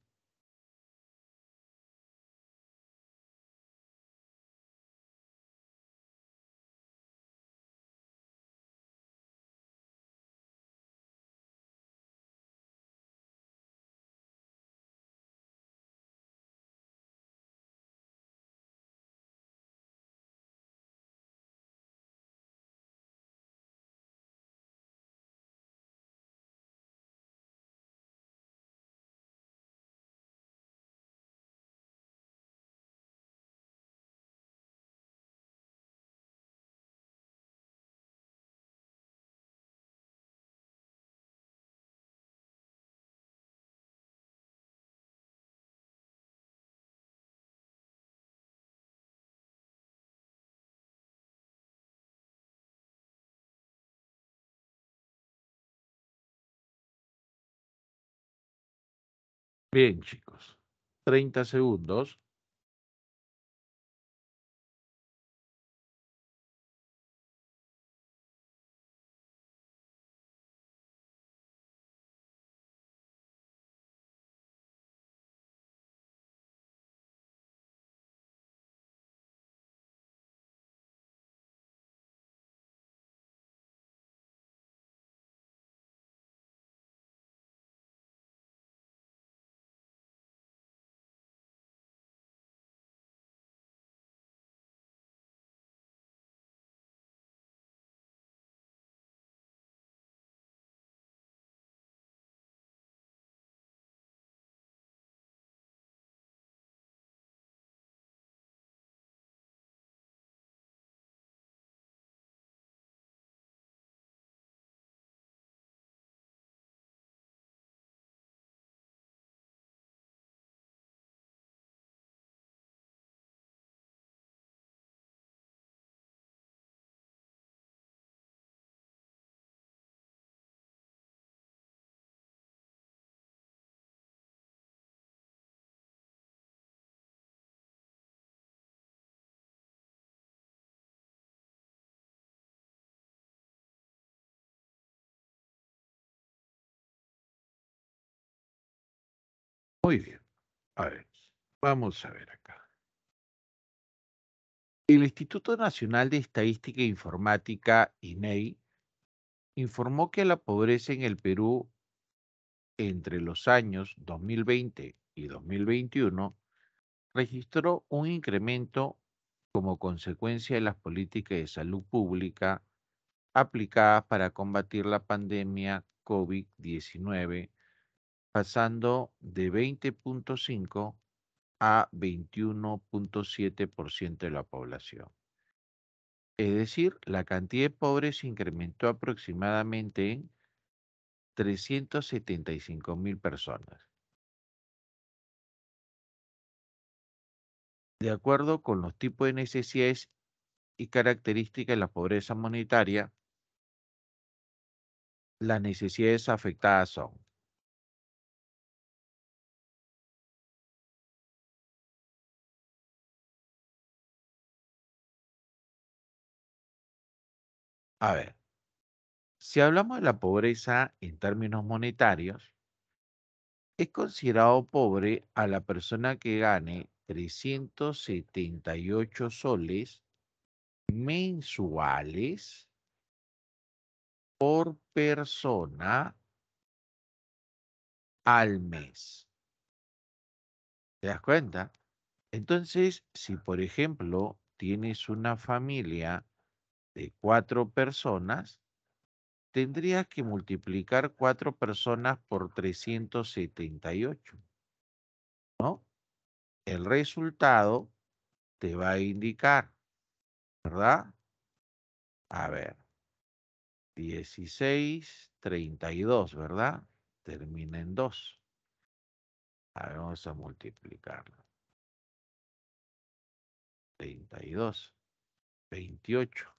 Bien, chicos. 30 segundos. Muy bien. A ver, vamos a ver acá. El Instituto Nacional de Estadística e Informática, INEI, informó que la pobreza en el Perú entre los años 2020 y 2021 registró un incremento como consecuencia de las políticas de salud pública aplicadas para combatir la pandemia COVID-19 pasando de 20.5 a 21.7% de la población. Es decir, la cantidad de pobres incrementó aproximadamente en 375 mil personas. De acuerdo con los tipos de necesidades y características de la pobreza monetaria, las necesidades afectadas son A ver, si hablamos de la pobreza en términos monetarios, es considerado pobre a la persona que gane 378 soles mensuales por persona al mes. ¿Te das cuenta? Entonces, si por ejemplo tienes una familia de cuatro personas, tendrías que multiplicar cuatro personas por 378. ¿No? El resultado te va a indicar, ¿verdad? A ver, 16, 32, ¿verdad? Termina en 2. A vamos a multiplicar. 32, 28.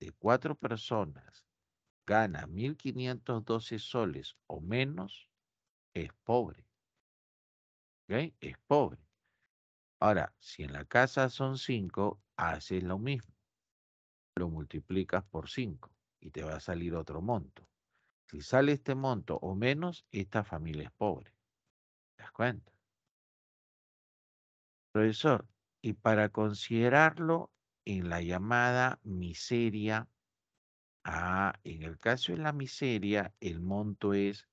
de cuatro personas gana 1.512 soles o menos, es pobre. ¿Ok? Es pobre. Ahora, si en la casa son cinco, haces lo mismo. Lo multiplicas por cinco y te va a salir otro monto. Si sale este monto o menos, esta familia es pobre. ¿Te das cuenta? Profesor, y para considerarlo en la llamada miseria A. Ah, en el caso de la miseria, el monto es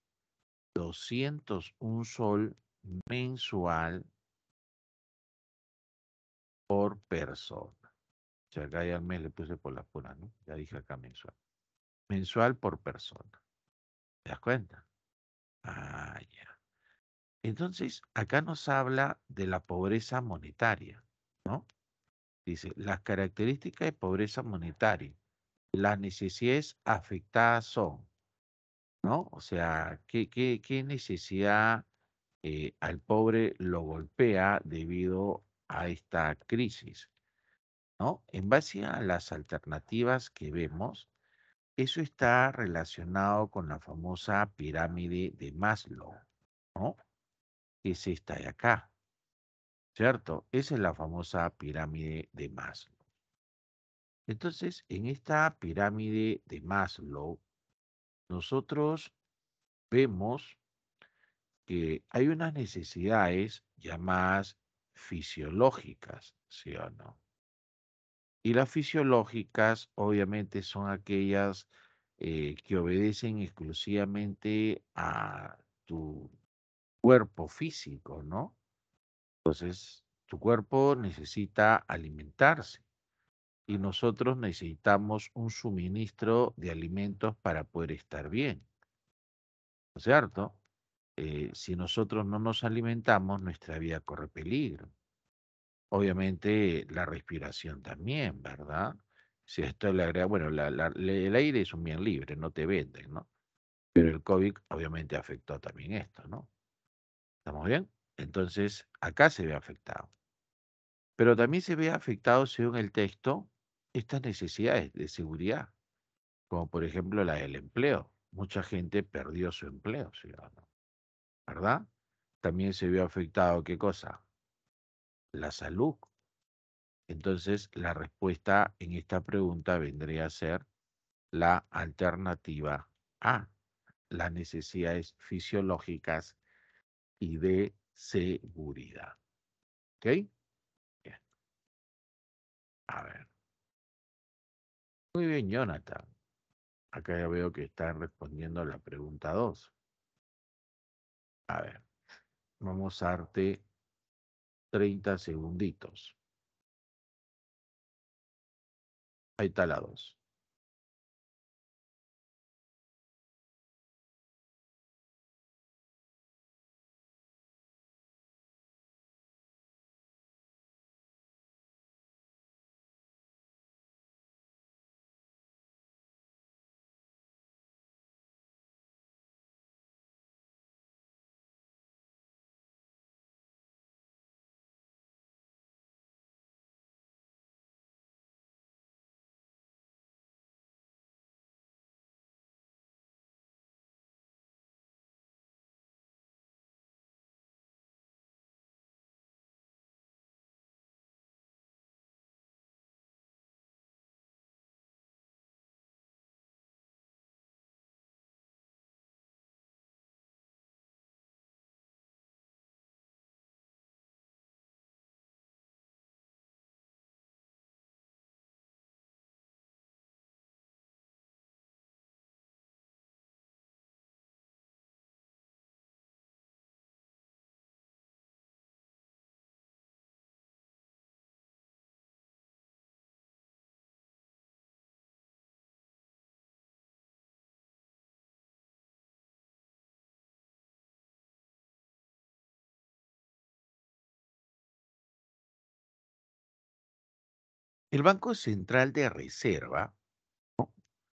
201 sol mensual por persona. O sea, acá ya al le puse por la pura, ¿no? Ya dije acá mensual. Mensual por persona. ¿Te das cuenta? Ah, ya. Entonces, acá nos habla de la pobreza monetaria, ¿no? Dice, las características de pobreza monetaria. Las necesidades afectadas son, ¿no? O sea, ¿qué, qué, necesidad eh, al pobre lo golpea debido a esta crisis? ¿No? En base a las alternativas que vemos, eso está relacionado con la famosa pirámide de Maslow, ¿no? Que es esta de acá. ¿cierto? Esa es la famosa pirámide de Maslow. Entonces, en esta pirámide de Maslow, nosotros vemos que hay unas necesidades llamadas fisiológicas, ¿sí o no? Y las fisiológicas obviamente son aquellas eh, que obedecen exclusivamente a tu cuerpo físico, ¿no? Entonces, tu cuerpo necesita alimentarse y nosotros necesitamos un suministro de alimentos para poder estar bien. ¿No es cierto? Eh, si nosotros no nos alimentamos, nuestra vida corre peligro. Obviamente la respiración también, ¿verdad? Si esto le agrega, bueno, el aire es un bien libre, no te venden, ¿no? Pero el COVID obviamente afectó también esto, ¿no? ¿Estamos bien? Entonces, acá se ve afectado. Pero también se ve afectado, según el texto, estas necesidades de seguridad, como por ejemplo la del empleo. Mucha gente perdió su empleo, ciudadano. ¿Verdad? También se ve afectado, ¿qué cosa? La salud. Entonces, la respuesta en esta pregunta vendría a ser la alternativa A, las necesidades fisiológicas y de seguridad. ¿Ok? Bien. A ver. Muy bien, Jonathan. Acá ya veo que están respondiendo a la pregunta 2. A ver, vamos a darte 30 segunditos. Ahí está la 2. El Banco Central de Reserva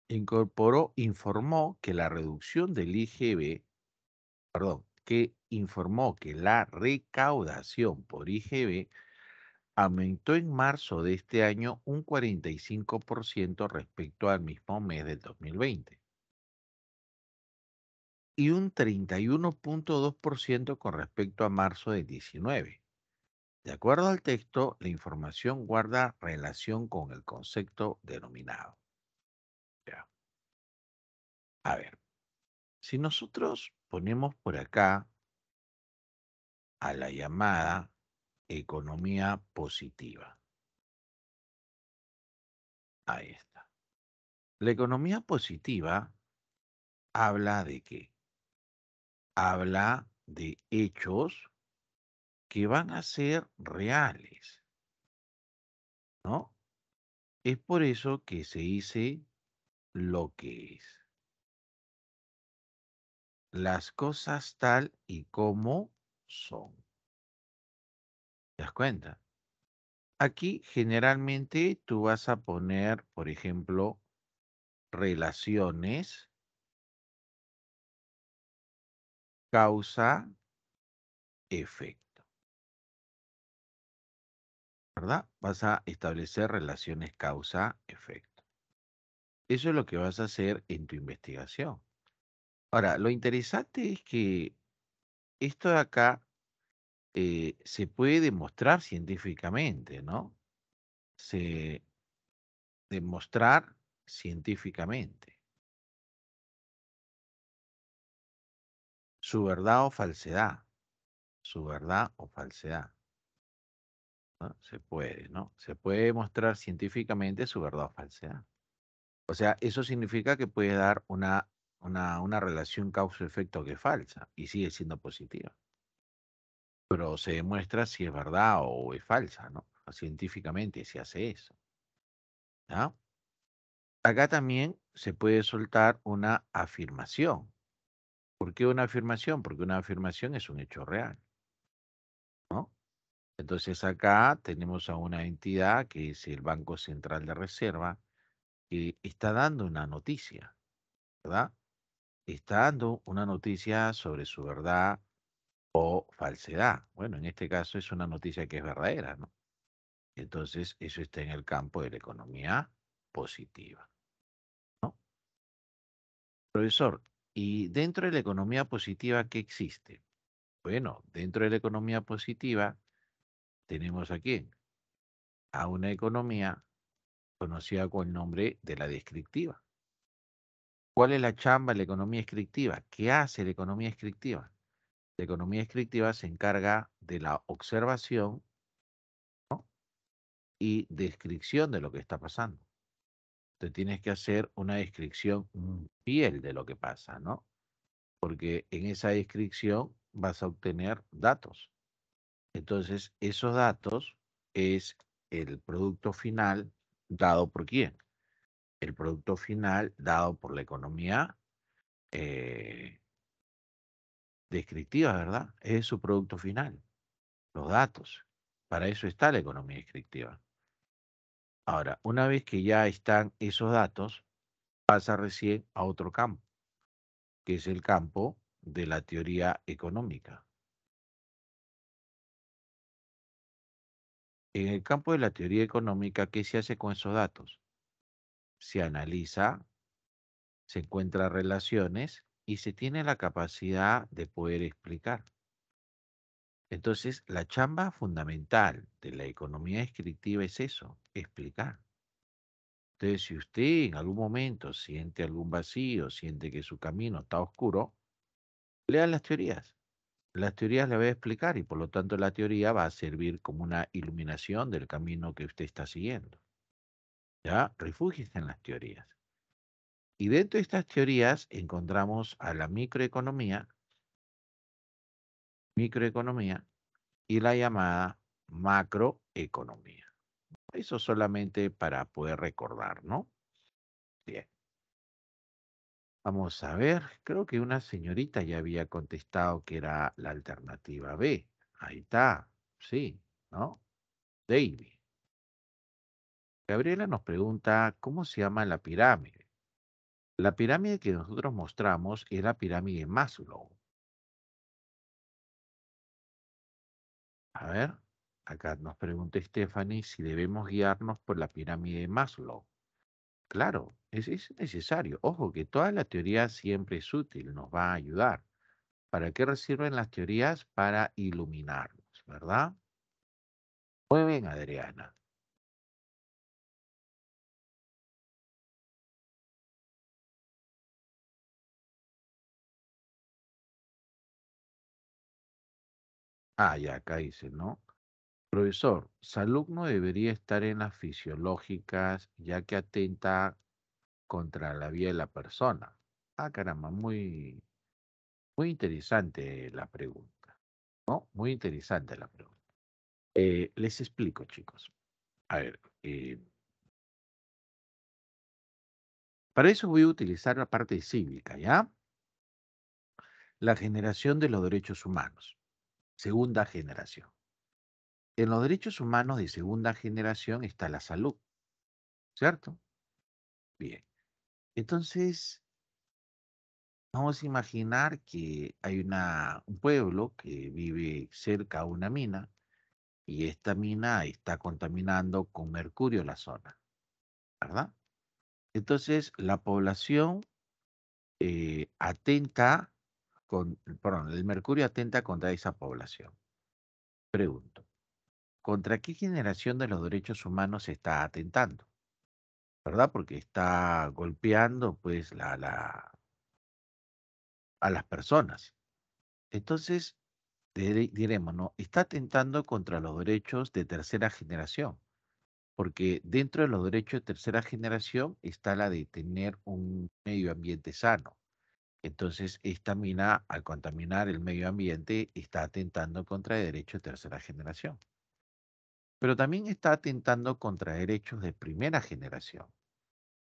incorporó, informó que la reducción del IGB, perdón, que informó que la recaudación por IGB aumentó en marzo de este año un 45% respecto al mismo mes del 2020 y un 31.2% con respecto a marzo del 19. De acuerdo al texto, la información guarda relación con el concepto denominado. A ver, si nosotros ponemos por acá a la llamada economía positiva. Ahí está. La economía positiva habla de qué? Habla de hechos que van a ser reales. ¿No? Es por eso que se dice lo que es. Las cosas tal y como son. ¿Te das cuenta? Aquí generalmente tú vas a poner, por ejemplo, relaciones, causa, efecto. ¿verdad? Vas a establecer relaciones causa-efecto. Eso es lo que vas a hacer en tu investigación. Ahora, lo interesante es que esto de acá eh, se puede demostrar científicamente, ¿no? Se demostrar científicamente. Su verdad o falsedad. Su verdad o falsedad. Se puede, ¿no? Se puede demostrar científicamente su verdad o falsedad. O sea, eso significa que puede dar una, relación causa-efecto que es falsa y sigue siendo positiva. Pero se demuestra si es verdad o es falsa, ¿no? Científicamente se hace eso. Acá también se puede soltar una afirmación. ¿Por qué una afirmación? Porque una afirmación es un hecho real. Entonces acá tenemos a una entidad que es el Banco Central de Reserva que está dando una noticia, ¿verdad? Está dando una noticia sobre su verdad o falsedad. Bueno, en este caso es una noticia que es verdadera, ¿no? Entonces eso está en el campo de la economía positiva. ¿no? Profesor, ¿y dentro de la economía positiva qué existe? Bueno, dentro de la economía positiva tenemos aquí a una economía conocida con el nombre de la descriptiva. ¿Cuál es la chamba de la economía descriptiva? ¿Qué hace la economía descriptiva? La economía descriptiva se encarga de la observación y descripción de lo que está pasando. Te tienes que hacer una descripción fiel de lo que pasa, ¿no? Porque en esa descripción vas a obtener datos. Entonces, esos datos es el producto final dado por quién. El producto final dado por la economía eh, descriptiva, ¿verdad? Es su producto final, los datos. Para eso está la economía descriptiva. Ahora, una vez que ya están esos datos, pasa recién a otro campo, que es el campo de la teoría económica. En el campo de la teoría económica, ¿qué se hace con esos datos? Se analiza, se encuentra relaciones y se tiene la capacidad de poder explicar. Entonces, la chamba fundamental de la economía descriptiva es eso, explicar. Entonces, si usted en algún momento siente algún vacío, siente que su camino está oscuro, lean las teorías las teorías las voy a explicar y por lo tanto la teoría va a servir como una iluminación del camino que usted está siguiendo. ¿Ya? Refúgiese en las teorías. Y dentro de estas teorías encontramos a la microeconomía, microeconomía y la llamada macroeconomía. Eso solamente para poder recordar, ¿no? Vamos a ver, creo que una señorita ya había contestado que era la alternativa B. Ahí está, sí, ¿no? David. Gabriela nos pregunta, ¿cómo se llama la pirámide? La pirámide que nosotros mostramos es la pirámide Maslow. A ver, acá nos pregunta Stephanie si debemos guiarnos por la pirámide Maslow. Claro, es, necesario. Ojo, que toda la teoría siempre es útil, nos va a ayudar. ¿Para qué sirven las teorías? Para iluminarnos, ¿verdad? Muy bien, Adriana. Ah, ya, acá dice, ¿no? Profesor, no debería estar en las fisiológicas, ya que atenta contra la vida de la persona. Ah, caramba, muy, muy interesante la pregunta, ¿no? Muy interesante la pregunta. Eh, les explico, chicos. A ver, eh para eso voy a utilizar la parte cívica, ¿ya? La generación de los derechos humanos, segunda generación. En los derechos humanos de segunda generación está la salud, ¿cierto? Bien. Entonces, vamos a imaginar que hay un pueblo que vive cerca a una mina y esta mina está contaminando con mercurio la zona, ¿verdad? Entonces, la población eh, atenta con, perdón, el mercurio atenta contra esa población. Pregunto, ¿contra qué generación de los derechos humanos se está atentando? ¿verdad? Porque está golpeando pues la, la, a las personas. Entonces, diremos, ¿no? Está atentando contra los derechos de tercera generación, porque dentro de los derechos de tercera generación está la de tener un medio ambiente sano. Entonces, esta mina, al contaminar el medio ambiente, está atentando contra el derecho de tercera generación pero también está atentando contra derechos de primera generación.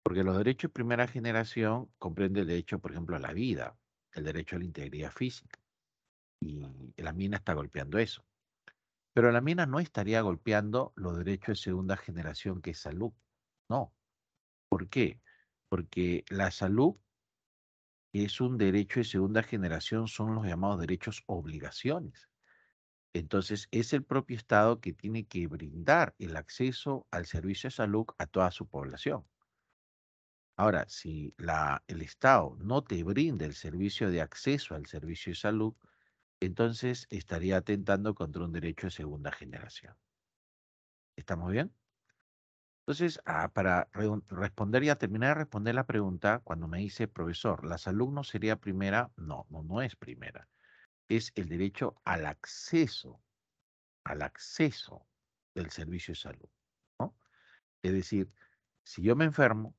Porque los derechos de primera generación comprenden el derecho, por ejemplo, a la vida, el derecho a la integridad física. Y la mina está golpeando eso. Pero la mina no estaría golpeando los derechos de segunda generación, que es salud. No. ¿Por qué? Porque la salud es un derecho de segunda generación, son los llamados derechos obligaciones. Entonces, es el propio Estado que tiene que brindar el acceso al servicio de salud a toda su población. Ahora, si el Estado no te brinda el servicio de acceso al servicio de salud, entonces estaría atentando contra un derecho de segunda generación. ¿Estamos bien? Entonces, ah, para responder y terminar de responder la pregunta, cuando me dice, profesor, ¿la salud no sería primera? No, no, no es primera es el derecho al acceso, al acceso del servicio de salud. ¿no? Es decir, si yo me enfermo,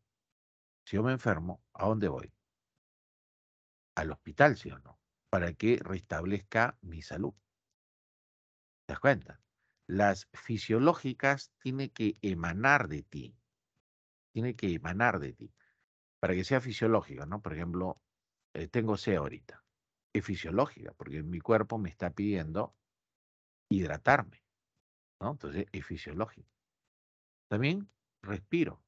si yo me enfermo, ¿a dónde voy? Al hospital, sí o no, para que restablezca mi salud. ¿Te das cuenta? Las fisiológicas tienen que emanar de ti, tiene que emanar de ti, para que sea fisiológico, ¿no? Por ejemplo, eh, tengo C ahorita es fisiológica, porque mi cuerpo me está pidiendo hidratarme. ¿no? Entonces es fisiológico. También respiro.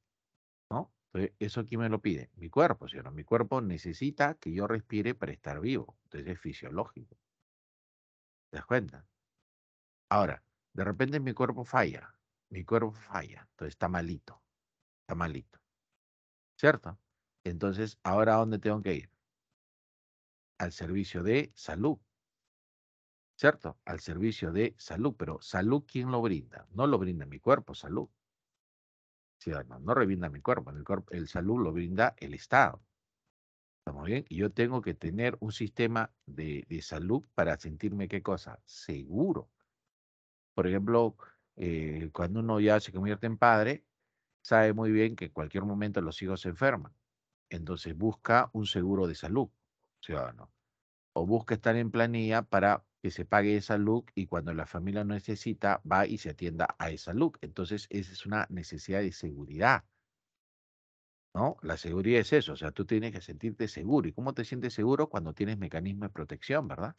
¿no? Entonces, ¿eso quién me lo pide? Mi cuerpo, ¿sí no? Mi cuerpo necesita que yo respire para estar vivo. Entonces es fisiológico. ¿Te das cuenta? Ahora, de repente mi cuerpo falla. Mi cuerpo falla. Entonces está malito. Está malito. ¿Cierto? Entonces, ¿ahora dónde tengo que ir? al servicio de salud. ¿Cierto? Al servicio de salud, pero salud, ¿quién lo brinda? No lo brinda mi cuerpo, salud. no, no mi cuerpo, el, cuerpo, el salud lo brinda el Estado. ¿Estamos bien? Y yo tengo que tener un sistema de, salud para sentirme qué cosa? Seguro. Por ejemplo, eh, cuando uno ya se convierte en padre, sabe muy bien que en cualquier momento los hijos se enferman. Entonces busca un seguro de salud ciudadano. O busca estar en planilla para que se pague esa LUC y cuando la familia necesita va y se atienda a esa LUC. Entonces, esa es una necesidad de seguridad. ¿No? La seguridad es eso, o sea, tú tienes que sentirte seguro. ¿Y cómo te sientes seguro cuando tienes mecanismos de protección, verdad?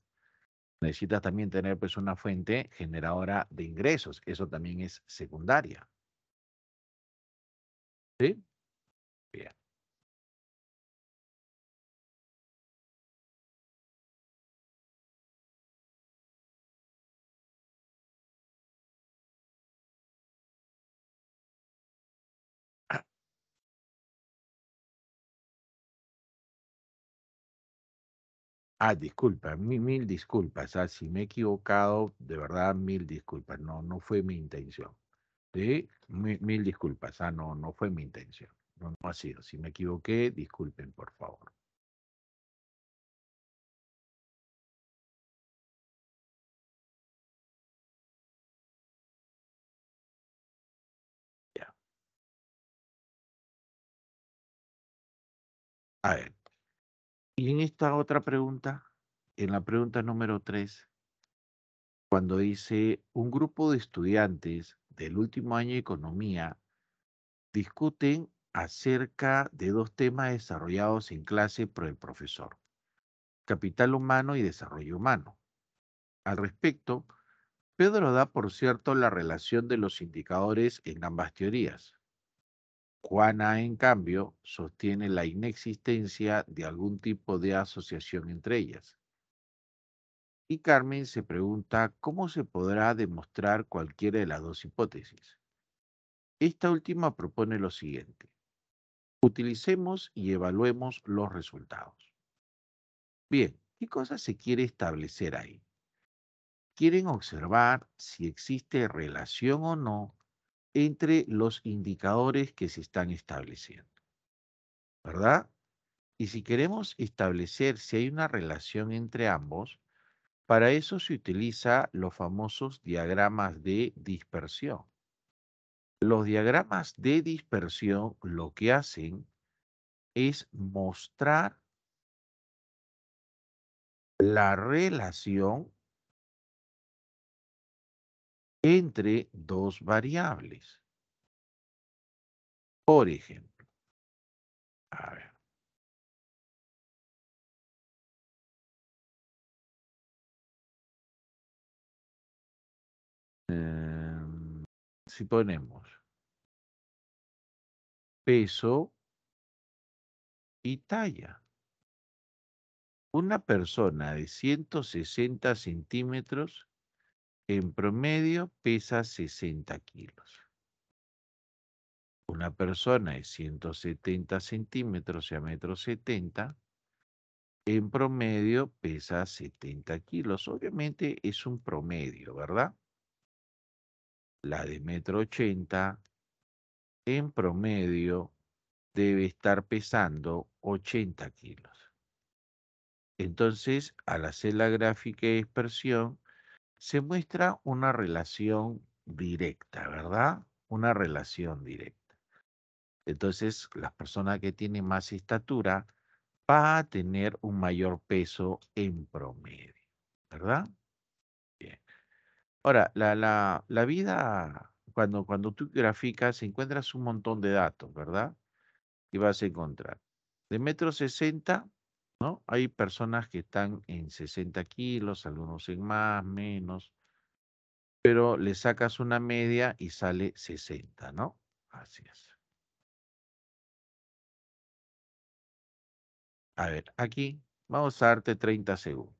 Necesitas también tener pues una fuente generadora de ingresos, eso también es secundaria. ¿Sí? Bien. Ah, disculpa, mil, disculpas. Ah, si me he equivocado, de verdad, mil disculpas. No, no fue mi intención. ¿Sí? Mil, mil disculpas. Ah, no, no fue mi intención. No, no ha sido. Si me equivoqué, disculpen, por favor. Ya. A ver. Y en esta otra pregunta, en la pregunta número 3, cuando dice un grupo de estudiantes del último año de economía discuten acerca de dos temas desarrollados en clase por el profesor, capital humano y desarrollo humano. Al respecto, Pedro da por cierto la relación de los indicadores en ambas teorías. Juana, en cambio, sostiene la inexistencia de algún tipo de asociación entre ellas. Y Carmen se pregunta cómo se podrá demostrar cualquiera de las dos hipótesis. Esta última propone lo siguiente. Utilicemos y evaluemos los resultados. Bien, ¿qué cosa se quiere establecer ahí? Quieren observar si existe relación o no entre los indicadores que se están estableciendo. ¿Verdad? Y si queremos establecer si hay una relación entre ambos, para eso se utiliza los famosos diagramas de dispersión. Los diagramas de dispersión lo que hacen es mostrar la relación entre dos variables. Por ejemplo, a ver. Em, si ponemos peso y talla. Una persona de ciento sesenta centímetros en promedio pesa 60 kilos. Una persona de 170 centímetros o sea, metro 70, en promedio pesa 70 kilos. Obviamente es un promedio, ¿verdad? La de metro 80, en promedio, debe estar pesando 80 kilos. Entonces, al hacer la gráfica de expresión, se muestra una relación directa, ¿verdad? Una relación directa. Entonces, las personas que tienen más estatura va a tener un mayor peso en promedio, ¿verdad? Bien. Ahora, la, vida, cuando, cuando tú graficas, encuentras un montón de datos, ¿verdad? Y vas a encontrar. De metro sesenta ¿no? Hay personas que están en 60 kilos, algunos en más, menos, pero le sacas una media y sale 60, ¿no? Así es. A ver, aquí vamos a darte 30 segundos.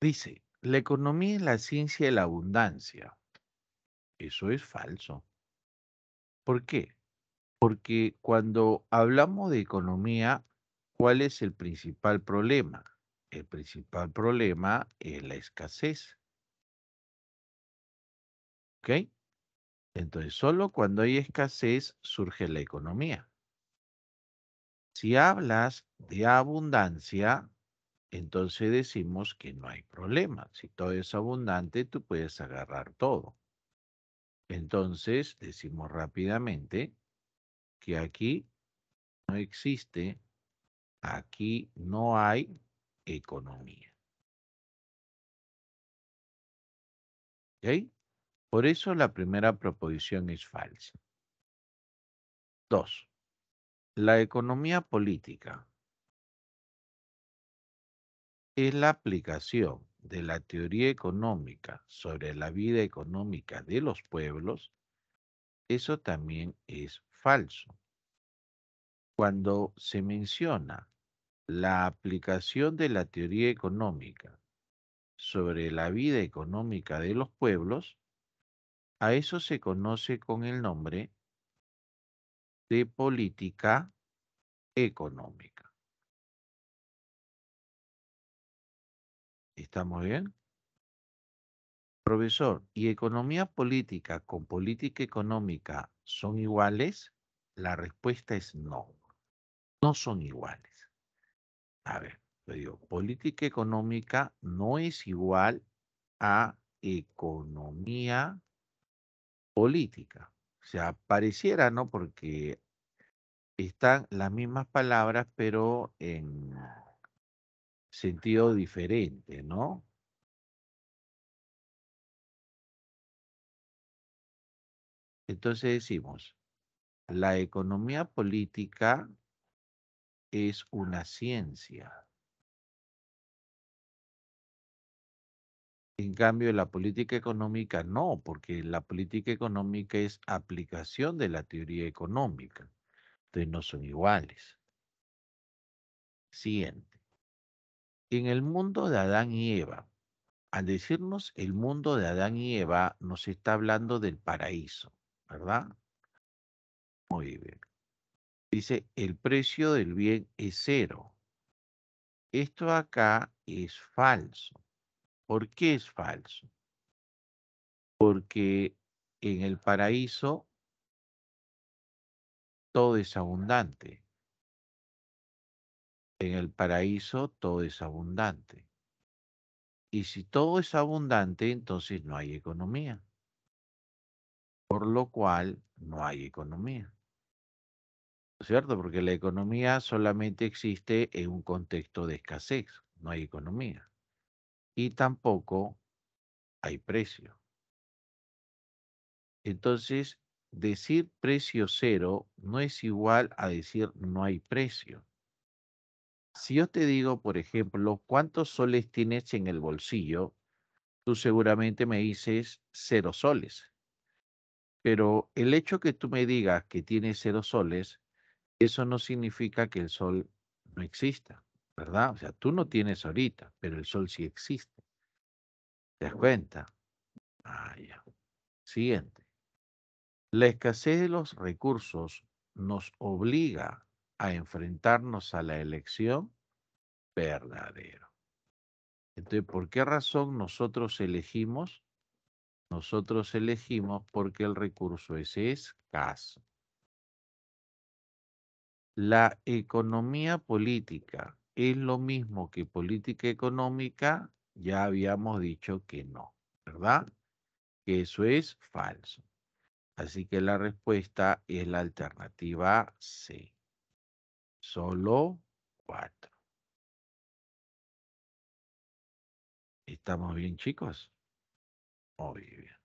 Dice, la economía es la ciencia de la abundancia. Eso es falso. ¿Por qué? Porque cuando hablamos de economía, ¿cuál es el principal problema? El principal problema es la escasez. ¿Ok? Entonces, solo cuando hay escasez surge la economía. Si hablas de abundancia, entonces decimos que no hay problema. Si todo es abundante, tú puedes agarrar todo. Entonces decimos rápidamente que aquí no existe, aquí no hay economía. ¿Ok? Por eso la primera proposición es falsa. Dos, la economía política es la aplicación de la teoría económica sobre la vida económica de los pueblos, eso también es falso. Cuando se menciona la aplicación de la teoría económica sobre la vida económica de los pueblos, a eso se conoce con el nombre de política económica. ¿Estamos bien? Profesor, ¿y economía política con política económica son iguales? La respuesta es no, no son iguales. A ver, le digo, política económica no es igual a economía política. O sea, pareciera, ¿no? Porque están las mismas palabras, pero en sentido diferente, ¿no? Entonces decimos, la economía política es una ciencia. En cambio, la política económica no, porque la política económica es aplicación de la teoría económica. Entonces no son iguales. Siguiente en el mundo de Adán y Eva, al decirnos el mundo de Adán y Eva, nos está hablando del paraíso, ¿verdad? Muy bien. Dice, el precio del bien es cero. Esto acá es falso. ¿Por qué es falso? Porque en el paraíso todo es abundante. En el paraíso todo es abundante. Y si todo es abundante, entonces no hay economía. Por lo cual no hay economía. ¿Cierto? Porque la economía solamente existe en un contexto de escasez. No hay economía. Y tampoco hay precio. Entonces, decir precio cero no es igual a decir no hay precio. Si yo te digo, por ejemplo, cuántos soles tienes en el bolsillo, tú seguramente me dices cero soles. Pero el hecho que tú me digas que tienes cero soles, eso no significa que el sol no exista, ¿verdad? O sea, tú no tienes ahorita, pero el sol sí existe. ¿Te das cuenta? Ah, ya. Siguiente. La escasez de los recursos nos obliga a enfrentarnos a la elección verdadero. Entonces, ¿por qué razón nosotros elegimos? Nosotros elegimos porque el recurso es escaso. La economía política es lo mismo que política económica, ya habíamos dicho que no, ¿verdad? Que eso es falso. Así que la respuesta es la alternativa C. Solo cuatro. ¿Estamos bien, chicos? Muy bien.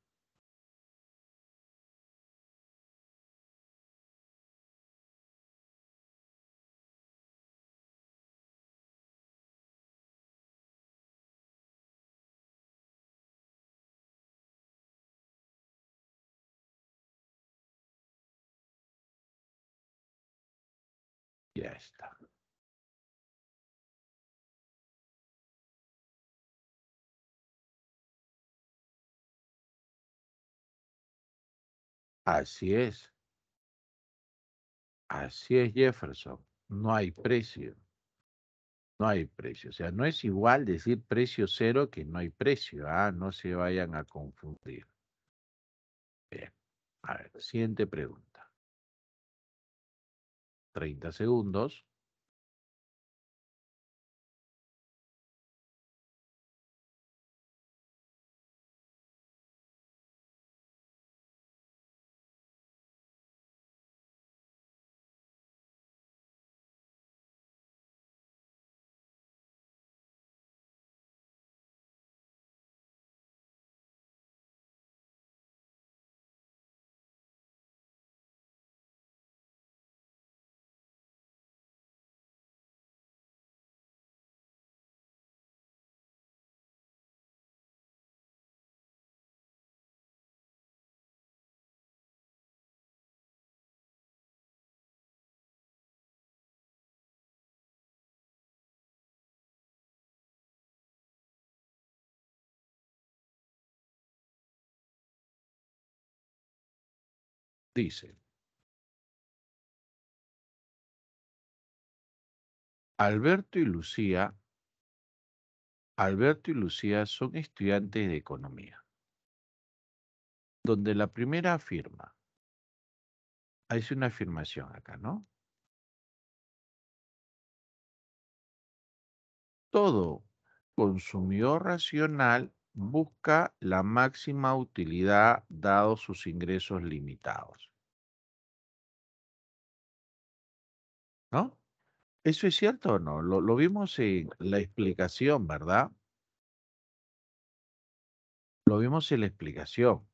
está. Así es. Así es, Jefferson. No hay precio. No hay precio. O sea, no es igual decir precio cero que no hay precio. Ah, no se vayan a confundir. Bien. A ver, siguiente pregunta. 30 segundos. dice, Alberto y Lucía, Alberto y Lucía son estudiantes de economía, donde la primera afirma, hay una afirmación acá, ¿no? Todo consumidor racional busca la máxima utilidad dados sus ingresos limitados. ¿No? ¿Eso es cierto o no? Lo, vimos en la explicación, ¿verdad? Lo vimos en la explicación.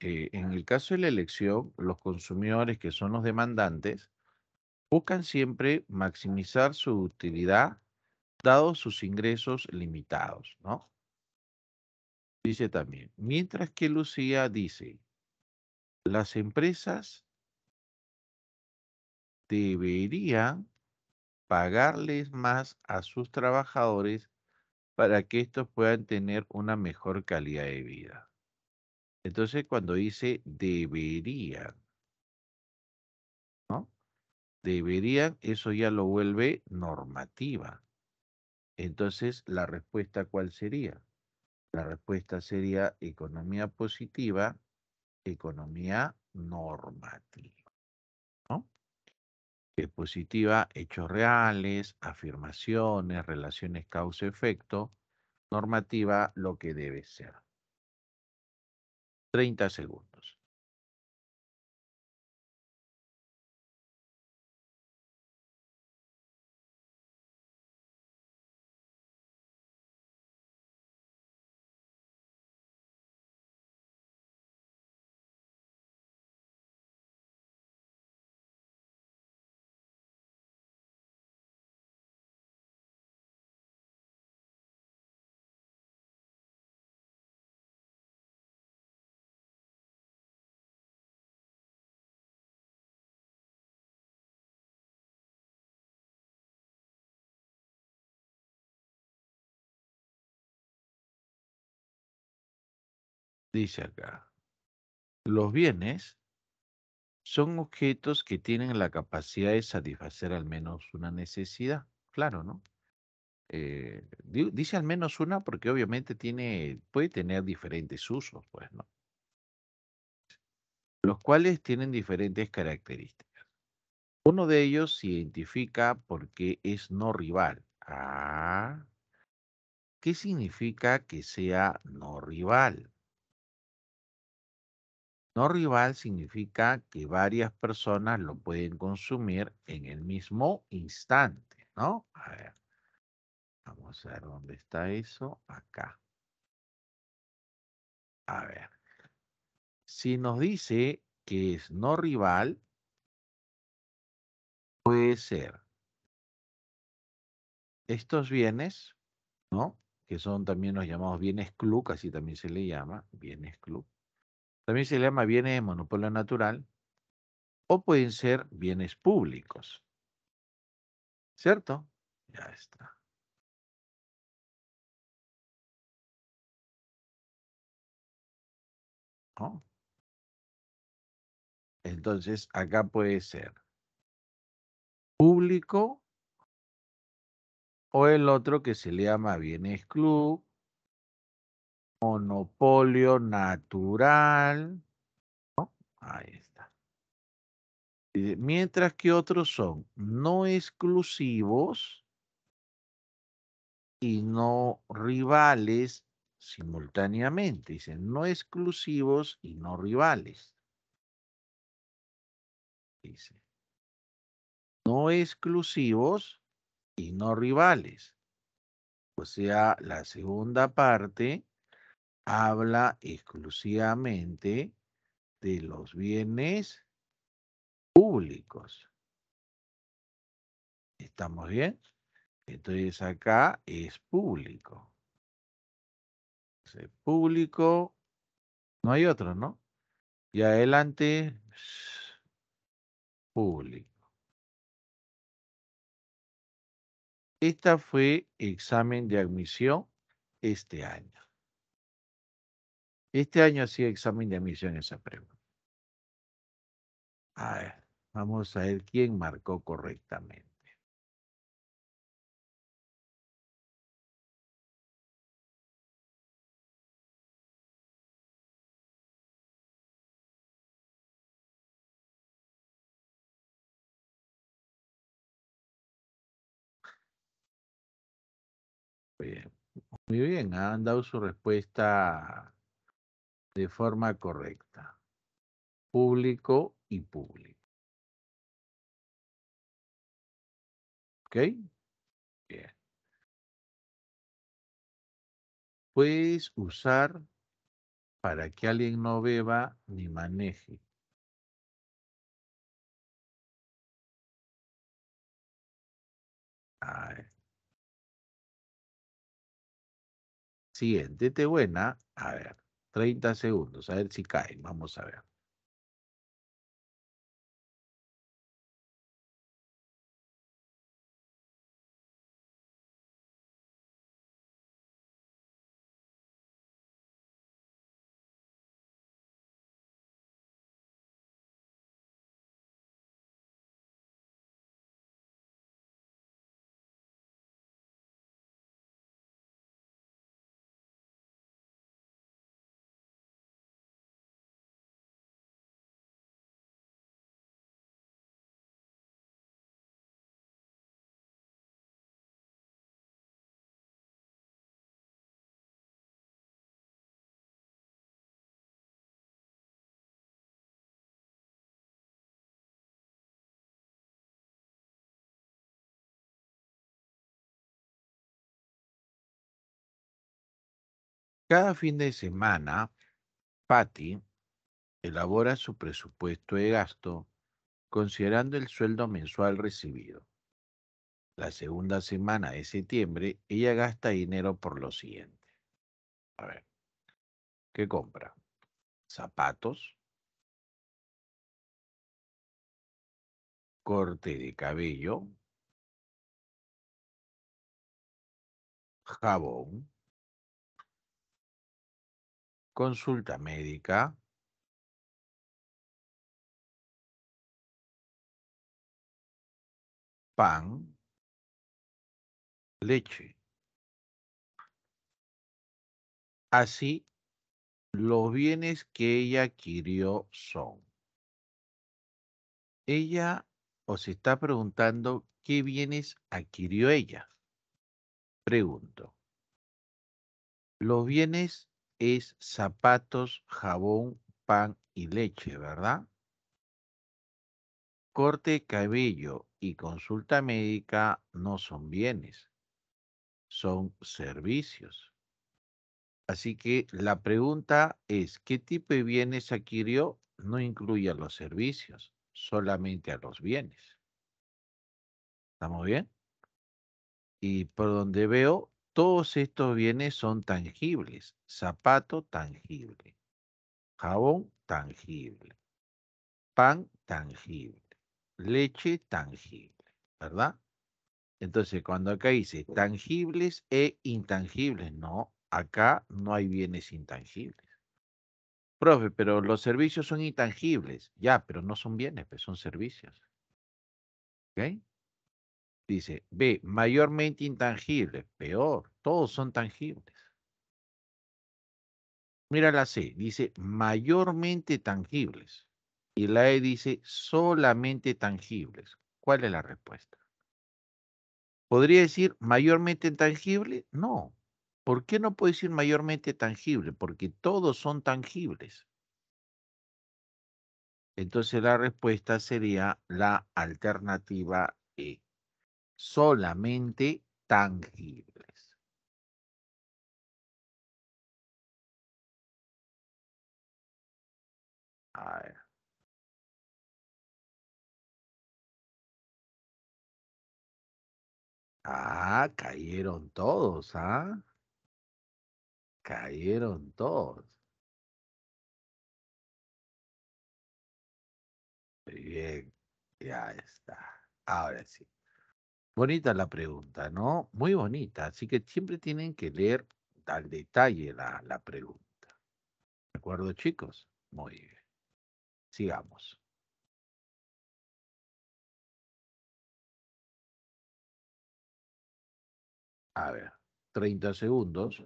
Eh, en el caso de la elección, los consumidores, que son los demandantes, buscan siempre maximizar su utilidad dados sus ingresos limitados, ¿no? dice también, mientras que Lucía dice, las empresas deberían pagarles más a sus trabajadores para que estos puedan tener una mejor calidad de vida. Entonces, cuando dice deberían, ¿no? Deberían, eso ya lo vuelve normativa. Entonces, la respuesta, ¿cuál sería? La respuesta sería economía positiva, economía normativa. ¿no? positiva, hechos reales, afirmaciones, relaciones causa-efecto. Normativa, lo que debe ser. 30 segundos. dice acá, los bienes son objetos que tienen la capacidad de satisfacer al menos una necesidad. Claro, ¿no? Eh, dice al menos una porque obviamente tiene, puede tener diferentes usos, pues, ¿no? Los cuales tienen diferentes características. Uno de ellos se identifica porque es no rival. Ah. ¿qué significa que sea no rival? No rival significa que varias personas lo pueden consumir en el mismo instante, ¿no? A ver. Vamos a ver dónde está eso. Acá. A ver. Si nos dice que es no rival, puede ser estos bienes, ¿no? Que son también los llamados bienes club, así también se le llama, bienes club. También se le llama bienes de monopolio natural o pueden ser bienes públicos. ¿Cierto? Ya está. Oh. Entonces, acá puede ser público o el otro que se le llama bienes club monopolio natural. Ahí está. Mientras que otros son no exclusivos y no rivales simultáneamente. Dice no exclusivos y no rivales. Dice. No exclusivos y no rivales. O sea, la segunda parte habla exclusivamente de los bienes públicos. ¿Estamos bien? Entonces acá es público. público, no hay otro, ¿no? Y adelante, público. Esta fue examen de admisión este año. Este año sido examen de admisión esa pregunta. A ver, vamos a ver quién marcó correctamente. Bien. Muy bien, han dado su respuesta de forma correcta, público y público. ¿Ok? Bien. Puedes usar para que alguien no beba ni maneje. ver. Siguiente, te buena. A ver. 30 segundos, a ver si caen, vamos a ver. Cada fin de semana, Patty elabora su presupuesto de gasto considerando el sueldo mensual recibido. La segunda semana de septiembre, ella gasta dinero por lo siguiente. A ver, ¿qué compra? Zapatos, corte de cabello, jabón, consulta médica, pan, leche. Así, los bienes que ella adquirió son. Ella os está preguntando qué bienes adquirió ella. Pregunto. Los bienes es zapatos, jabón, pan y leche, ¿verdad? Corte de cabello y consulta médica no son bienes, son servicios. Así que la pregunta es, ¿qué tipo de bienes adquirió? No incluye a los servicios, solamente a los bienes. ¿Estamos bien? Y por donde veo, todos estos bienes son tangibles. Zapato tangible. Jabón tangible. Pan tangible. Leche tangible. ¿Verdad? Entonces, cuando acá dice tangibles e intangibles, no, acá no hay bienes intangibles. Profe, pero los servicios son intangibles. Ya, pero no son bienes, pues son servicios. ¿Ok? Dice, B, mayormente intangible, peor, todos son tangibles. Mira la C, dice mayormente tangibles. Y la E dice solamente tangibles. ¿Cuál es la respuesta? ¿Podría decir mayormente intangible? No. ¿Por qué no puedo decir mayormente tangible? Porque todos son tangibles. Entonces la respuesta sería la alternativa E solamente tangibles. Ah, cayeron todos, ¿ah? Cayeron todos. bien, ya está. Ahora sí. Bonita la pregunta, ¿no? Muy bonita. Así que siempre tienen que leer al detalle la, pregunta. ¿De acuerdo, chicos? Muy bien. Sigamos. A ver, 30 segundos.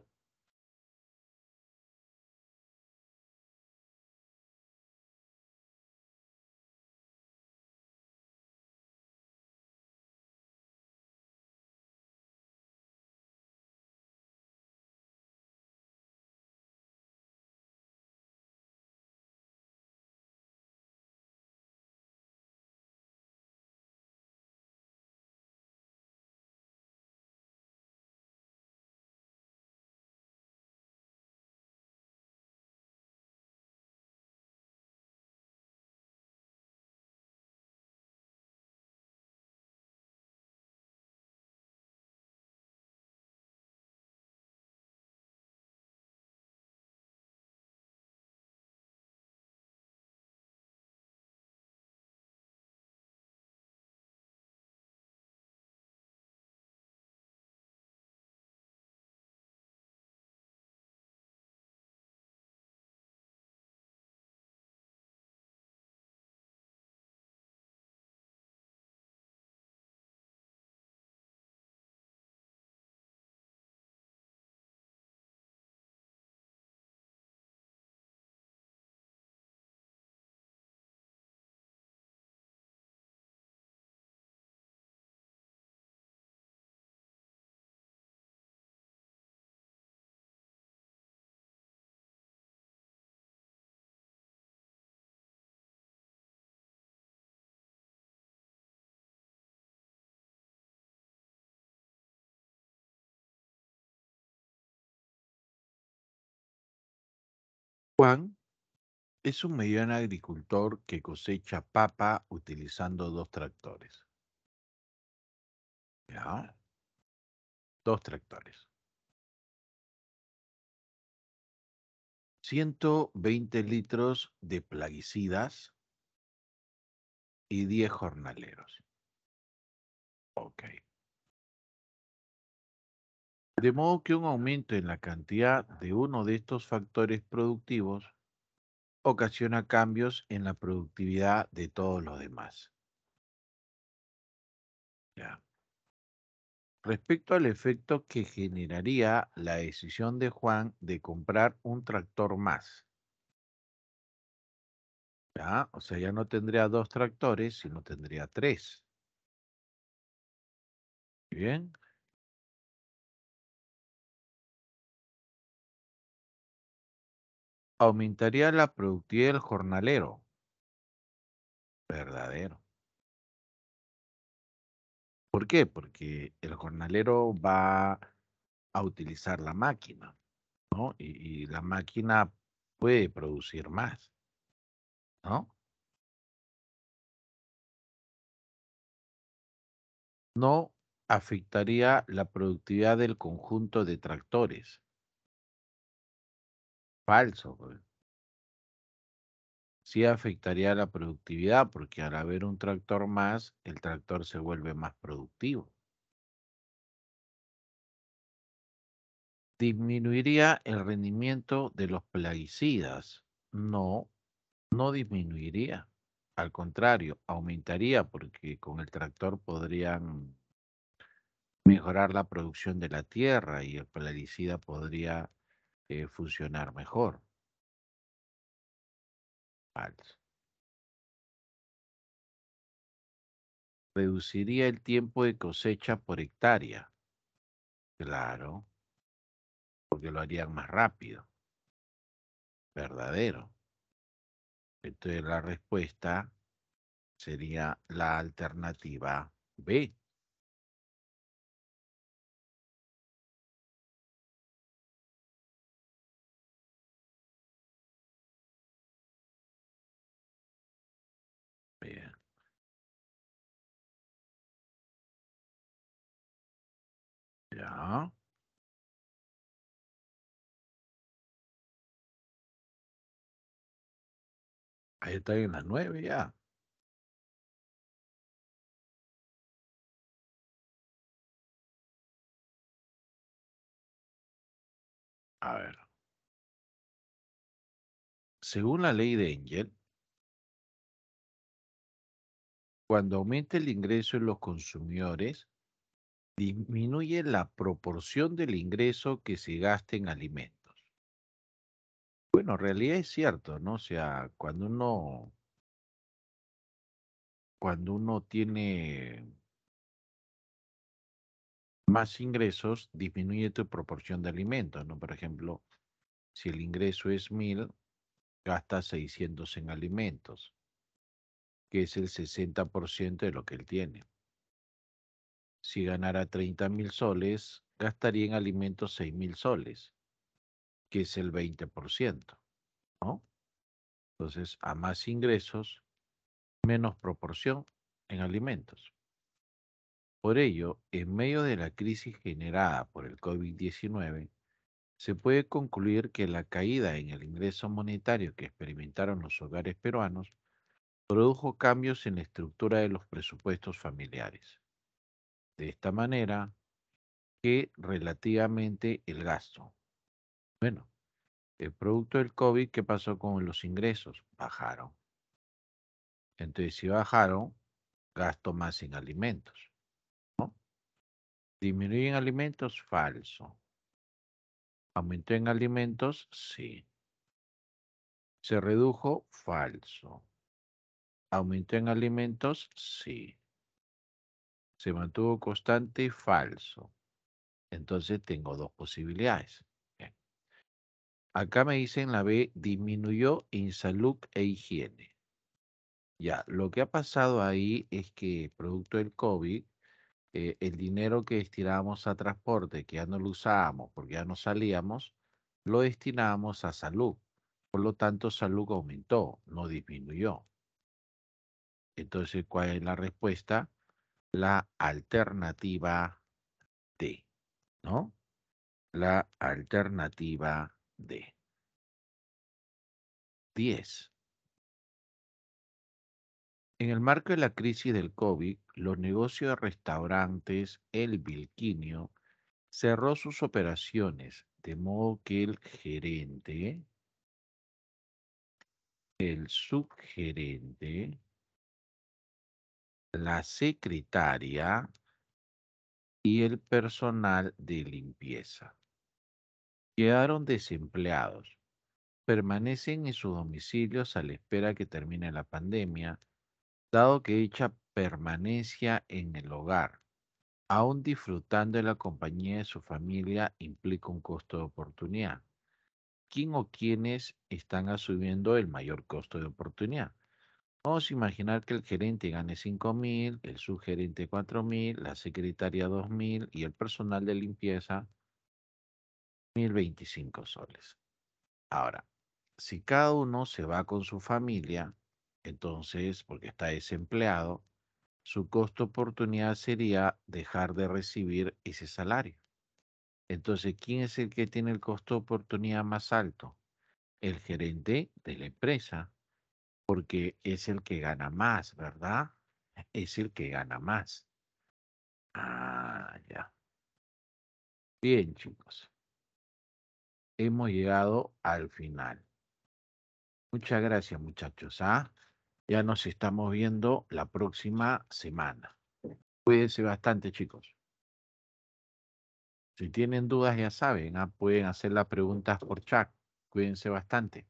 Juan es un mediano agricultor que cosecha papa utilizando dos tractores. ¿Ya? Dos tractores. 120 litros de plaguicidas y 10 jornaleros. Ok. De modo que un aumento en la cantidad de uno de estos factores productivos ocasiona cambios en la productividad de todos los demás. Ya. Respecto al efecto que generaría la decisión de Juan de comprar un tractor más. Ya, o sea, ya no tendría dos tractores, sino tendría tres. Bien. aumentaría la productividad del jornalero. Verdadero. ¿Por qué? Porque el jornalero va a utilizar la máquina, ¿no? Y, y la máquina puede producir más, ¿no? No afectaría la productividad del conjunto de tractores. Falso. Pues. Sí afectaría la productividad porque al haber un tractor más, el tractor se vuelve más productivo. ¿Disminuiría el rendimiento de los plaguicidas? No, no disminuiría. Al contrario, aumentaría porque con el tractor podrían mejorar la producción de la tierra y el plaguicida podría eh, funcionar mejor. Reduciría el tiempo de cosecha por hectárea. Claro, porque lo harían más rápido. Verdadero. Entonces la respuesta sería la alternativa B. Ya. Ahí está en las nueve ya. A ver. Según la ley de Engel, cuando aumenta el ingreso de los consumidores, disminuye la proporción del ingreso que se gasta en alimentos. Bueno, en realidad es cierto, ¿no? O sea, cuando uno, cuando uno tiene más ingresos, disminuye tu proporción de alimentos, ¿no? Por ejemplo, si el ingreso es mil, gasta 600 en alimentos, que es el 60% de lo que él tiene. Si ganara 30 mil soles, gastaría en alimentos 6 mil soles, que es el 20%, ¿no? Entonces, a más ingresos, menos proporción en alimentos. Por ello, en medio de la crisis generada por el COVID-19, se puede concluir que la caída en el ingreso monetario que experimentaron los hogares peruanos produjo cambios en la estructura de los presupuestos familiares de esta manera que relativamente el gasto. Bueno, el producto del COVID, ¿qué pasó con los ingresos? Bajaron. Entonces, si bajaron, gasto más en alimentos. ¿no? en alimentos? Falso. ¿Aumentó en alimentos? Sí. ¿Se redujo? Falso. ¿Aumentó en alimentos? Sí se mantuvo constante falso. Entonces tengo dos posibilidades. Acá me dicen la B disminuyó en salud e higiene. Ya, lo que ha pasado ahí es que producto del COVID, eh, el dinero que destinábamos a transporte, que ya no lo usábamos porque ya no salíamos, lo destinábamos a salud. Por lo tanto, salud aumentó, no disminuyó. Entonces, ¿cuál es la respuesta? la alternativa D, ¿no? La alternativa D. 10. En el marco de la crisis del COVID, los negocios de restaurantes El Vilquinio cerró sus operaciones, de modo que el gerente, el subgerente, la secretaria y el personal de limpieza. Quedaron desempleados. Permanecen en sus domicilios a la espera que termine la pandemia, dado que dicha permanencia en el hogar, aún disfrutando de la compañía de su familia, implica un costo de oportunidad. ¿Quién o quiénes están asumiendo el mayor costo de oportunidad? imaginar que el gerente gane 5.000, el subgerente 4.000, la secretaria 2.000 y el personal de limpieza 1025 soles. Ahora, si cada uno se va con su familia, entonces, porque está desempleado, su costo oportunidad sería dejar de recibir ese salario. Entonces, ¿quién es el que tiene el costo oportunidad más alto? El gerente de la empresa porque es el que gana más, ¿verdad? Es el que gana más. Ah, ya. Bien, chicos. Hemos llegado al final. Muchas gracias, muchachos. ¿ah? Ya nos estamos viendo la próxima semana. Cuídense bastante, chicos. Si tienen dudas, ya saben, ¿ah? pueden hacer las preguntas por chat. Cuídense bastante.